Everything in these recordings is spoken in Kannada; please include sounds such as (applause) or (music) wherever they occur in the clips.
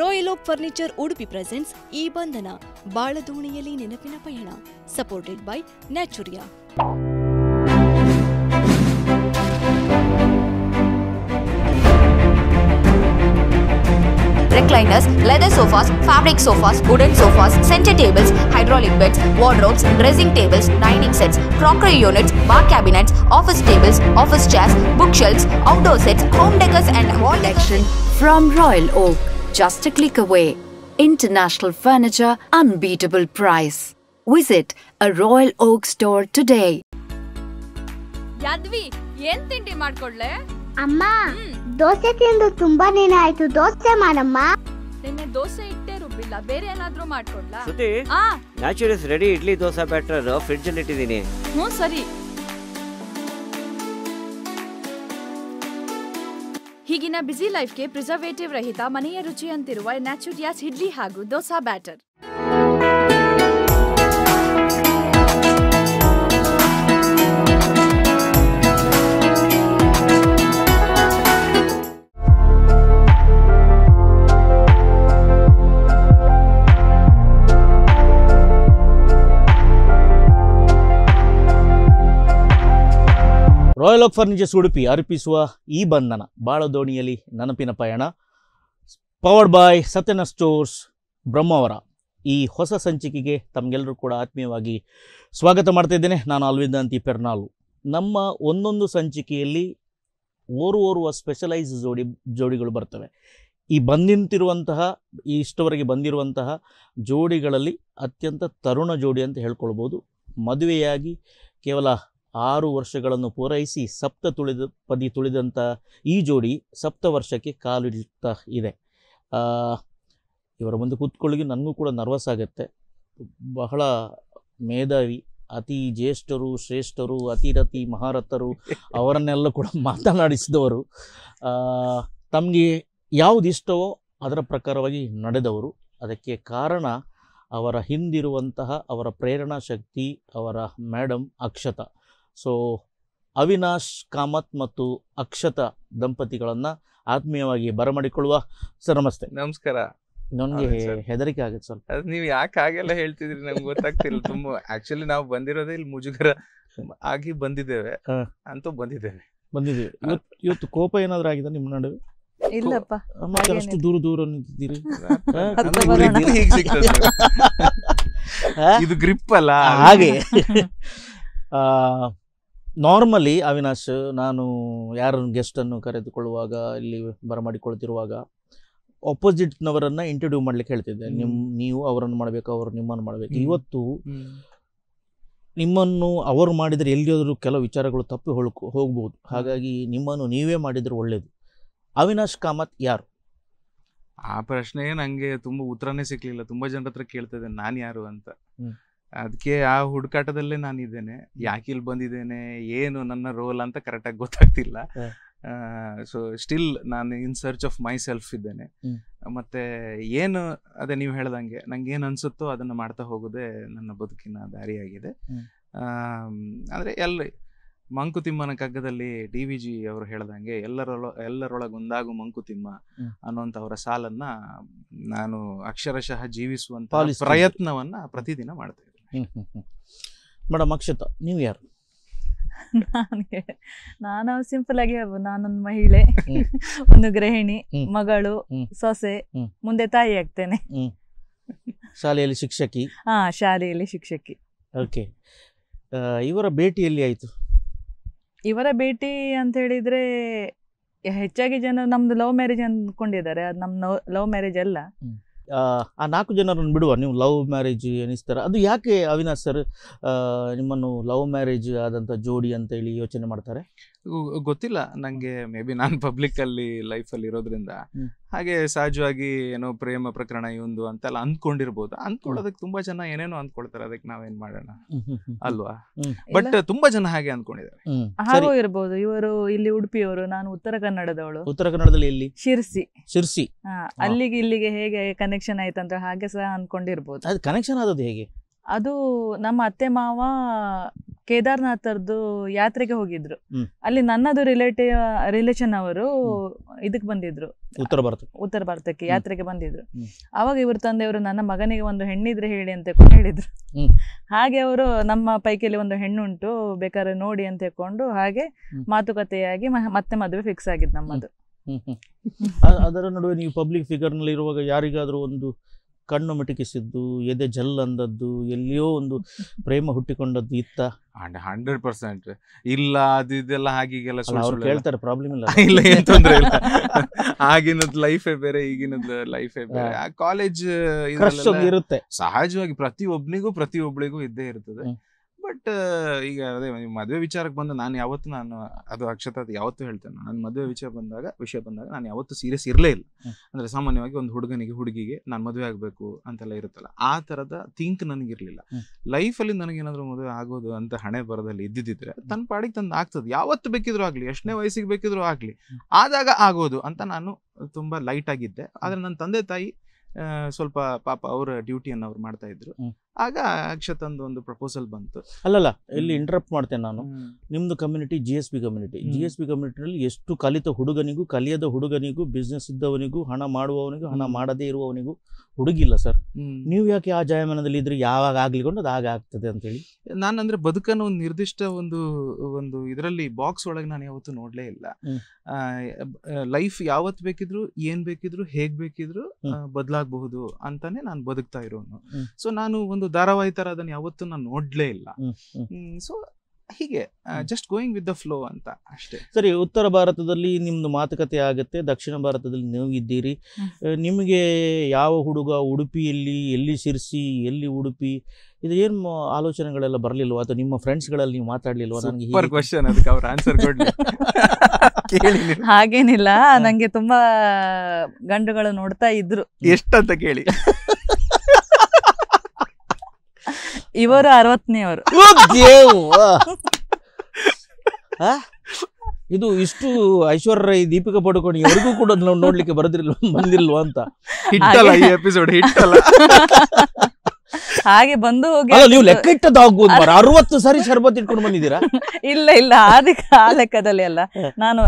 Royal oak furniture Udupi presents ಈ ಬಂಧನ ಬಾಳದೋಣಿಯಲ್ಲಿ ನೆನಪಿನ ಪಯಣ supported by Naturia recliners, leather sofas, fabric sofas, wooden sofas, center tables, hydraulic beds, wardrobes, dressing tables, dining sets, crockery units, bar cabinets, office tables, office chairs, bookshelves, outdoor sets, home decors and wall decoration from Royal Oak. just a click away. International Furniture Unbeatable Price. Visit a Royal Oak store today. Yadvi ಏನ್ ತಿಂಡಿ ಮಾಡ್ಕೊಡ್ಲೆ ಅಮ್ಮ ದೋಸೆ ತಿಂದು ತುಂಬಾ ದಿನ ಆಯ್ತು ದೋಸೆ ಮಾಡಮ್ಮ ನಿನ್ನೆ ದೋಸೆ ಇಟ್ಟೆ ರುಬ್ಬಿಲ್ಲ ಬೇರೆ ಏನಾದ್ರೂ ಮಾಡ್ಕೊಡ್ಲಾ ಶ್ರುತಿ ಆ Naturals ready idli dosa batter fridge ಅಲ್ಲಿ ಇಟ್ಟಿದ್ದೀನಿ ಹ್ಞೂ ಸರಿ ಹೀಗಿನ ಬ್ಯುಸಿ ಲೈಫ್ಗೆ ಪ್ರಿಸರ್ವೇಟಿವ್ ರಹಿತ ಮನೆಯ ರುಚಿಯಂತಿರುವ ನ್ಯಾಚುರಿಯಾಸ್ ಇಡ್ಲಿ ಹಾಗೂ ದೋಸಾ ಬ್ಯಾಟರ್ ರಾಯಲ್ ಆಫ್ ಫರ್ನಿಚರ್ಸ್ ಉಡುಪಿ ಅರ್ಪಿಸುವ ಈ ಬಂಧನ ಬಾಳ ದೋಣಿಯಲ್ಲಿ ನೆನಪಿನ ಪಯಣ ಪವರ್ಡ್ ಬಾಯ್ ಸತ್ಯನ ಸ್ಟೋರ್ಸ್ ಬ್ರಹ್ಮಾವರ ಈ ಹೊಸ ಸಂಚಿಕೆಗೆ ತಮಗೆಲ್ಲರೂ ಕೂಡ ಆತ್ಮೀಯವಾಗಿ ಸ್ವಾಗತ ಮಾಡ್ತಾ ಇದ್ದೇನೆ ನಾನು ಅಂತಿ ಪೆರ್ನಾಲು ನಮ್ಮ ಒಂದೊಂದು ಸಂಚಿಕೆಯಲ್ಲಿ ಓರ್ವೋರ್ವ ಸ್ಪೆಷಲೈಸ್ ಜೋಡಿ ಜೋಡಿಗಳು ಬರ್ತವೆ ಈ ಬಂದಿಂತಿರುವಂತಹ ಈ ಇಷ್ಟವರೆಗೆ ಬಂದಿರುವಂತಹ ಜೋಡಿಗಳಲ್ಲಿ ಅತ್ಯಂತ ತರುಣ ಜೋಡಿ ಅಂತ ಹೇಳ್ಕೊಳ್ಬೋದು ಮದುವೆಯಾಗಿ ಕೇವಲ ಆರು ವರ್ಷಗಳನ್ನು ಪೂರೈಸಿ ಸಪ್ತ ತುಳಿದ ಪದಿ ತುಳಿದಂಥ ಈ ಜೋಡಿ ಸಪ್ತ ವರ್ಷಕ್ಕೆ ಕಾಲಿಡ್ತಾ ಇದೆ ಇವರ ಮುಂದೆ ಕೂತ್ಕೊಳ್ಳಿಗೆ ನನಗೂ ಕೂಡ ನರ್ವಸ್ ಆಗುತ್ತೆ ಬಹಳ ಮೇಧಾವಿ ಅತಿ ಜ್ಯೇಷ್ಠರು ಶ್ರೇಷ್ಠರು ಅತಿರತಿ ಮಹಾರಥರು ಅವರನ್ನೆಲ್ಲ ಕೂಡ ಮಾತನಾಡಿಸಿದವರು ತಮಗೆ ಯಾವುದಿಷ್ಟವೋ ಅದರ ಪ್ರಕಾರವಾಗಿ ನಡೆದವರು ಅದಕ್ಕೆ ಕಾರಣ ಅವರ ಹಿಂದಿರುವಂತಹ ಅವರ ಪ್ರೇರಣಾ ಶಕ್ತಿ ಅವರ ಮೇಡಮ್ ಅಕ್ಷತ ಸೊ ಅವಿನಾಶ್ ಕಾಮತ್ ಮತ್ತು ಅಕ್ಷತ ದಂಪತಿಗಳನ್ನು ಆತ್ಮೀಯವಾಗಿ ಬರಮಾಡಿಕೊಳ್ಳುವ ಸರ್ ನಮಸ್ತೆ ನಮಸ್ಕಾರ ನನಗೆ ಹೆದರಿಕೆ ಆಗುತ್ತೆ ಸ್ವಲ್ಪ ಅದು ನೀವು ಯಾಕೆ ಹಾಗೆಲ್ಲ ಹೇಳ್ತಿದ್ರಿ ನಮ್ಗೆ ಗೊತ್ತಾಗ್ತಿಲ್ಲ ತುಂಬ ಆ್ಯಕ್ಚುಲಿ ನಾವು ಬಂದಿರೋದೇ ಇಲ್ಲಿ ಮುಜುಗರ ಆಗಿ ಬಂದಿದ್ದೇವೆ ಅಂತೂ ಬಂದಿದ್ದೇವೆ ಬಂದಿದ್ದೇವೆ ಇವತ್ತು ಕೋಪ ಏನಾದ್ರೂ ಆಗಿದೆ ನಿಮ್ಮ ನಡುವೆ ಇಲ್ಲಪ್ಪ ಅಷ್ಟು ದೂರ ದೂರ ನಿಂತಿದ್ದೀರಿ ಇದು ಗ್ರಿಪ್ ಅಲ್ಲ ಹಾಗೆ (laughs) ನಾರ್ಮಲಿ ಅವಿನಾಶ್ ನಾನು ಯಾರನ್ನು ಗೆಸ್ಟನ್ನು ಕರೆದುಕೊಳ್ಳುವಾಗ ಇಲ್ಲಿ ಬರಮಾಡಿಕೊಳ್ತಿರುವಾಗ ಆಪೋಸಿಟ್ನವರನ್ನು ಇಂಟರ್ವ್ಯೂ ಮಾಡ್ಲಿಕ್ಕೆ ಹೇಳ್ತಿದ್ದೆ ನಿಮ್ ನೀವು ಅವರನ್ನು ಮಾಡಬೇಕು ಅವರು ನಿಮ್ಮನ್ನು ಮಾಡಬೇಕು ಇವತ್ತು ನಿಮ್ಮನ್ನು ಅವರು ಮಾಡಿದರೆ ಎಲ್ಲಿಯಾದರೂ ಕೆಲವು ವಿಚಾರಗಳು ತಪ್ಪಿ ಹೊಳ್ಕೊ ಹೋಗ್ಬೋದು ಹಾಗಾಗಿ ನಿಮ್ಮನ್ನು ನೀವೇ ಮಾಡಿದರೆ ಒಳ್ಳೇದು ಅವಿನಾಶ್ ಕಾಮತ್ ಯಾರು ಆ ಪ್ರಶ್ನೆ ನನಗೆ ತುಂಬ ಉತ್ತರನೇ ಸಿಕ್ಕಲಿಲ್ಲ ತುಂಬ ಜನರ ಹತ್ರ ಕೇಳ್ತಿದ್ದೆ ನಾನು ಯಾರು ಅಂತ ಅದಕ್ಕೆ ಆ ಹುಡುಕಾಟದಲ್ಲೇ ನಾನಿದ್ದೇನೆ ಯಾಕೆ ಇಲ್ಲಿ ಬಂದಿದ್ದೇನೆ ಏನು ನನ್ನ ರೋಲ್ ಅಂತ ಕರೆಕ್ಟಾಗಿ ಗೊತ್ತಾಗ್ತಿಲ್ಲ ಸೊ ಸ್ಟಿಲ್ ನಾನು in search of myself ಇದ್ದೇನೆ ಮತ್ತೆ ಏನು ಅದೇ ನೀವು ಹೇಳ್ದಂಗೆ ನಂಗೆ ಏನು ಅನ್ಸುತ್ತೋ ಅದನ್ನ ಮಾಡ್ತಾ ಹೋಗೋದೇ ನನ್ನ ಬದುಕಿನ ದಾರಿಯಾಗಿದೆ ಅಂದ್ರೆ ಎಲ್ಲ ಮಂಕುತಿಮ್ಮನ ಕಗ್ಗದಲ್ಲಿ ಡಿ ವಿ ಜಿ ಅವರು ಹೇಳ್ದಂಗೆ ಎಲ್ಲರೊಳ ಎಲ್ಲರೊಳಗೊಂದಾಗು ಮಂಕುತಿಮ್ಮ ಅನ್ನೋಂಥ ಅವರ ಸಾಲನ್ನ ನಾನು ಅಕ್ಷರಶಃ ಜೀವಿಸುವಂತ ಪ್ರಯತ್ನವನ್ನ ಪ್ರತಿದಿನ ಮಾಡ್ತೇನೆ ಮೇಡಮ್ ಅಕ್ಷತ ನೀವು ಯಾರು ನನಗೆ ನಾನು ಸಿಂಪಲ್ ಆಗಿ ಹೇಳ್ಬೋದು ನಾನೊಂದು ಮಹಿಳೆ ಒಂದು ಗೃಹಿಣಿ ಮಗಳು ಸೊಸೆ ಮುಂದೆ ತಾಯಿ ಆಗ್ತೇನೆ ಶಾಲೆಯಲ್ಲಿ ಶಿಕ್ಷಕಿ ಹಾ ಶಾಲೆಯಲ್ಲಿ ಶಿಕ್ಷಕಿ ಓಕೆ ಇವರ ಭೇಟಿ ಎಲ್ಲಿ ಆಯಿತು ಇವರ ಭೇಟಿ ಅಂತ ಹೇಳಿದ್ರೆ ಹೆಚ್ಚಾಗಿ ಜನ ನಮ್ದು ಲವ್ ಮ್ಯಾರೇಜ್ ಅಂದ್ಕೊಂಡಿದ್ದಾರೆ ಅದು ನಮ್ಮ ಲವ್ ಮ್ಯಾರೇಜ್ ಅಲ್ಲ ಆ ನಾಲ್ಕು ಜನರನ್ನು ಬಿಡುವ ನೀವು ಲವ್ ಮ್ಯಾರೇಜ್ ಎನಿಸ್ತಾರೆ ಅದು ಯಾಕೆ ಅವಿನಾಶ್ ಸರ್ ನಿಮ್ಮನ್ನು ಲವ್ ಮ್ಯಾರೇಜ್ ಆದಂಥ ಜೋಡಿ ಅಂತ ಹೇಳಿ ಯೋಚನೆ ಮಾಡ್ತಾರೆ ಗೊತ್ತಿಲ್ಲ ನಂಗೆ ಮೇ ಬಿ ನಾನು ಪಬ್ಲಿಕ್ ಅಲ್ಲಿ ಲೈಫ್ ಅಲ್ಲಿ ಇರೋದ್ರಿಂದ ಹಾಗೆ ಸಹಜವಾಗಿ ಏನೋ ಪ್ರೇಮ ಪ್ರಕರಣ ಇವೊಂದು ಅಂತೆಲ್ಲ ಅಂದ್ಕೊಂಡಿರ್ಬೋದು ಅಂದ್ಕೊಳ್ಳೋದಕ್ಕೆ ತುಂಬಾ ಜನ ಏನೇನೋ ಅಂದ್ಕೊಳ್ತಾರೆ ಅದಕ್ಕೆ ನಾವೇನ್ ಮಾಡೋಣ ಅಲ್ವಾ ಬಟ್ ತುಂಬಾ ಜನ ಹಾಗೆ ಅಂದ್ಕೊಂಡಿದ್ದಾರೆ ಹಾಗೂ ಇರ್ಬೋದು ಇವರು ಇಲ್ಲಿ ಉಡುಪಿಯವರು ನಾನು ಉತ್ತರ ಕನ್ನಡದವಳು ಉತ್ತರ ಕನ್ನಡದಲ್ಲಿ ಇಲ್ಲಿ ಶಿರ್ಸಿ ಶಿರ್ಸಿ ಅಲ್ಲಿಗೆ ಇಲ್ಲಿಗೆ ಹೇಗೆ ಕನೆಕ್ಷನ್ ಆಯ್ತಂತ ಹಾಗೆ ಸಹ ಅಂದ್ಕೊಂಡಿರ್ಬೋದು ಅದು ಕನೆಕ್ಷನ್ ಆದದ್ದು ಹೇಗೆ ಅದು ನಮ್ಮ ಅತ್ತೆ ಮಾವ ಕೇದಾರ್ನಾಥರ್ದು ಯಾತ್ರೆಗೆ ಹೋಗಿದ್ರು ಅಲ್ಲಿ ನನ್ನದು ರಿಲೇಟಿವ್ ರಿಲೇಷನ್ ಅವರು ಇದಕ್ ಬಂದಿದ್ರು ಉತ್ತರ ಭಾರತ ಉತ್ತರ ಭಾರತಕ್ಕೆ ಯಾತ್ರೆಗೆ ಬಂದಿದ್ರು ಅವಾಗ ಇವ್ರ ತಂದೆಯವರು ನನ್ನ ಮಗನಿಗೆ ಒಂದು ಹೆಣ್ಣಿದ್ರೆ ಹೇಳಿ ಅಂತ ಹೇಳಿದ್ರು ಹಾಗೆ ಅವರು ನಮ್ಮ ಪೈಕಿಯಲ್ಲಿ ಒಂದು ಹೆಣ್ಣುಂಟು ಬೇಕಾದ್ರೆ ನೋಡಿ ಅಂತ ಹೇಳ್ಕೊಂಡು ಹಾಗೆ ಮಾತುಕತೆಯಾಗಿ ಮತ್ತೆ ಮದುವೆ ಫಿಕ್ಸ್ ಆಗಿದ್ದು ನಮ್ಮದು ಅದರ ನಡುವೆ ನೀವು ಪಬ್ಲಿಕ್ ನಲ್ಲಿ ಇರುವಾಗ ಯಾರಿಗಾದರೂ ಒಂದು ಕಣ್ಣು ಮಿಟುಕಿಸಿದ್ದು ಎದೆ ಜಲ್ ಅಂದದ್ದು ಎಲ್ಲಿಯೋ ಒಂದು ಪ್ರೇಮ ಹುಟ್ಟಿಕೊಂಡದ್ದು ಇತ್ತ ಹಂಡ್ರೆಡ್ ಪರ್ಸೆಂಟ್ ಇಲ್ಲ ಅದು ಇದೆಲ್ಲ ಹಾಗೀಗೆಲ್ಲ ಅವ್ರು ಕೇಳ್ತಾರೆ ಪ್ರಾಬ್ಲಮ್ ಇಲ್ಲ (laughs) ಇಲ್ಲ ಏನು ತೊಂದರೆ ಇಲ್ಲ ಆಗಿನದ್ ಲೈಫೇ ಬೇರೆ ಈಗಿನದ್ ಲೈಫೇ ಬೇರೆ ಆ ಕಾಲೇಜ್ ಇರುತ್ತೆ ಸಹಜವಾಗಿ ಪ್ರತಿ ಒಬ್ನಿಗೂ ಪ್ರತಿ ಇದ್ದೇ ಇರ್ತದೆ ಬಟ್ ಈಗ ಅದೇ ಮದುವೆ ವಿಚಾರಕ್ಕೆ ಬಂದ ನಾನು ಯಾವತ್ತು ನಾನು ಅದು ಅಕ್ಷತಾ ಯಾವತ್ತು ಹೇಳ್ತೇನೆ ನಾನು ಮದುವೆ ವಿಚಾರ ಬಂದಾಗ ವಿಷಯ ಬಂದಾಗ ನಾನು ಯಾವತ್ತೂ ಸೀರಿಯಸ್ ಇರಲೇ ಇಲ್ಲ ಅಂದ್ರೆ ಸಾಮಾನ್ಯವಾಗಿ ಒಂದು ಹುಡುಗನಿಗೆ ಹುಡುಗಿಗೆ ನಾನು ಮದುವೆ ಆಗಬೇಕು ಅಂತೆಲ್ಲ ಇರುತ್ತಲ್ಲ ಆ ಥರದ ಥಿಂಕ್ ನನಗಿರಲಿಲ್ಲ ಲೈಫಲ್ಲಿ ನನಗೇನಾದರೂ ಮದುವೆ ಆಗೋದು ಅಂತ ಹಣೆ ಬರದಲ್ಲಿ ಇದ್ದಿದ್ರೆ ತನ್ನ ಪಾಡಿಗೆ ತಂದು ಆಗ್ತದೆ ಯಾವತ್ತು ಬೇಕಿದ್ರೂ ಆಗಲಿ ಎಷ್ಟನೇ ವಯಸ್ಸಿಗೆ ಬೇಕಿದ್ರೂ ಆಗಲಿ ಆದಾಗ ಆಗೋದು ಅಂತ ನಾನು ತುಂಬಾ ಲೈಟ್ ಆಗಿದ್ದೆ ಆದ್ರೆ ನನ್ನ ತಂದೆ ತಾಯಿ ಸ್ವಲ್ಪ ಪಾಪ ಅವರ ಡ್ಯೂಟಿಯನ್ನು ಅವ್ರು ಮಾಡ್ತಾ ಇದ್ರು ಆಗ ಅಕ್ಷತಂದು ಒಂದು ಪ್ರಪೋಸಲ್ ಬಂತು ಅಲ್ಲಲ್ಲ ಇಲ್ಲಿ ಇಂಟ್ರಪ್ಟ್ ಮಾಡ್ತೇನೆ ನಾನು ನಿಮ್ದು community G S B community G S B ಕಮ್ಯುನಿಟಿನಲ್ಲಿ ಎಷ್ಟು ಕಲಿತ ಹುಡುಗನಿಗೂ ಕಲಿಯದ ಹುಡುಗನಿಗೂ ಬಿಸ್ನೆಸ್ ಇದ್ದವನಿಗೂ ಹಣ ಮಾಡುವವನಿಗೂ ಹಣ ಮಾಡದೇ ಇರುವವನಿಗೂ ಹುಡುಗಿಲ್ಲ ಸರ್ ನೀವು ಯಾಕೆ ಆ ಜಾಯಮಾನದಲ್ಲಿ ಇದ್ರೆ ಯಾವಾಗ ಆಗ್ಲಿಕೊಂಡು ಅದು ಆಗ ಆಗ್ತದೆ ಅಂತ ಹೇಳಿ ನಾನು ಅಂದ್ರೆ ಬದುಕನ್ನು ಒಂದು ನಿರ್ದಿಷ್ಟ ಒಂದು ಒಂದು ಇದರಲ್ಲಿ ಬಾಕ್ಸ್ ಒಳಗೆ ನಾನು ಯಾವತ್ತೂ ನೋಡ್ಲೇ ಇಲ್ಲ ಲೈಫ್ ಯಾವತ್ತು ಬೇಕಿದ್ರು ಏನ್ ಬೇಕಿದ್ರು ಹೇಗ್ ಬೇಕಿದ್ರು ಬದಲಾಗಬಹುದು ಅಂತಾನೆ ನಾನು ಬದುಕ್ತಾ ಇರೋನು ಸೊ ನಾನು ಒಂದು ಒಂದು ಧಾರಾವಾಹಿ ತರ ಅದನ್ನ ಯಾವತ್ತೂ ನಾನು ನೋಡ್ಲೇ ಇಲ್ಲ ಸೊ ಹೀಗೆ just going with the flow ಅಂತ ಅಷ್ಟೇ ಸರಿ ಉತ್ತರ ಭಾರತದಲ್ಲಿ ನಿಮ್ದು ಮಾತುಕತೆ ಆಗುತ್ತೆ ದಕ್ಷಿಣ ಭಾರತದಲ್ಲಿ ನೀವು ಇದ್ದೀರಿ ನಿಮಗೆ ಯಾವ ಹುಡುಗ ಉಡುಪಿಯಲ್ಲಿ ಎಲ್ಲಿ ಸಿರಿಸಿ ಎಲ್ಲಿ ಉಡುಪಿ ಇದು ಏನು ಆಲೋಚನೆಗಳೆಲ್ಲ ಬರಲಿಲ್ವಾ ಅಥವಾ ನಿಮ್ಮ ಫ್ರೆಂಡ್ಸ್ಗಳಲ್ಲಿ ನೀವು ಮಾತಾಡ್ಲಿಲ್ವಾ ನನಗೆ ಅದಕ್ಕೆ ಅವ್ರ ಆನ್ಸರ್ ಕೊಡ್ಲಿ (laughs) ಹಾಗೇನಿಲ್ಲ ನಂಗೆ ತುಂಬಾ ಗಂಡುಗಳು ನೋಡ್ತಾ ಇದ್ರು ಎಷ್ಟಂತ ಕೇಳಿ (laughs) ಇವರು ಅರವತ್ತನೇವರು ಇದು ಇಷ್ಟು ಐಶ್ವರ್ಯ ದೀಪಿಕಾ ಪಡ್ಕೊಂಡು ಎಲ್ರಿಗೂ ಕೂಡ ನಾವು ನೋಡ್ಲಿಕ್ಕೆ ಬರೋದಿಲ್ಲ ಬಂದಿಲ್ವ ಅಂತ ಈ ಎಪಿಸೋಡ್ ಹಾಗೆ ಬಂದು ಹೋಗಿ ನೀವು ಲೆಕ್ಕ ಇಟ್ಟದ್ದು ಅರವತ್ತು ಸರಿ ಶರ್ಬತ್ ಇಟ್ಕೊಂಡು ಬಂದಿದ್ದೀರಾ ಇಲ್ಲ ಇಲ್ಲ ಅದಕ್ಕೆ ಆ ಲೆಕ್ಕದಲ್ಲಿ ಅಲ್ಲ ನಾನು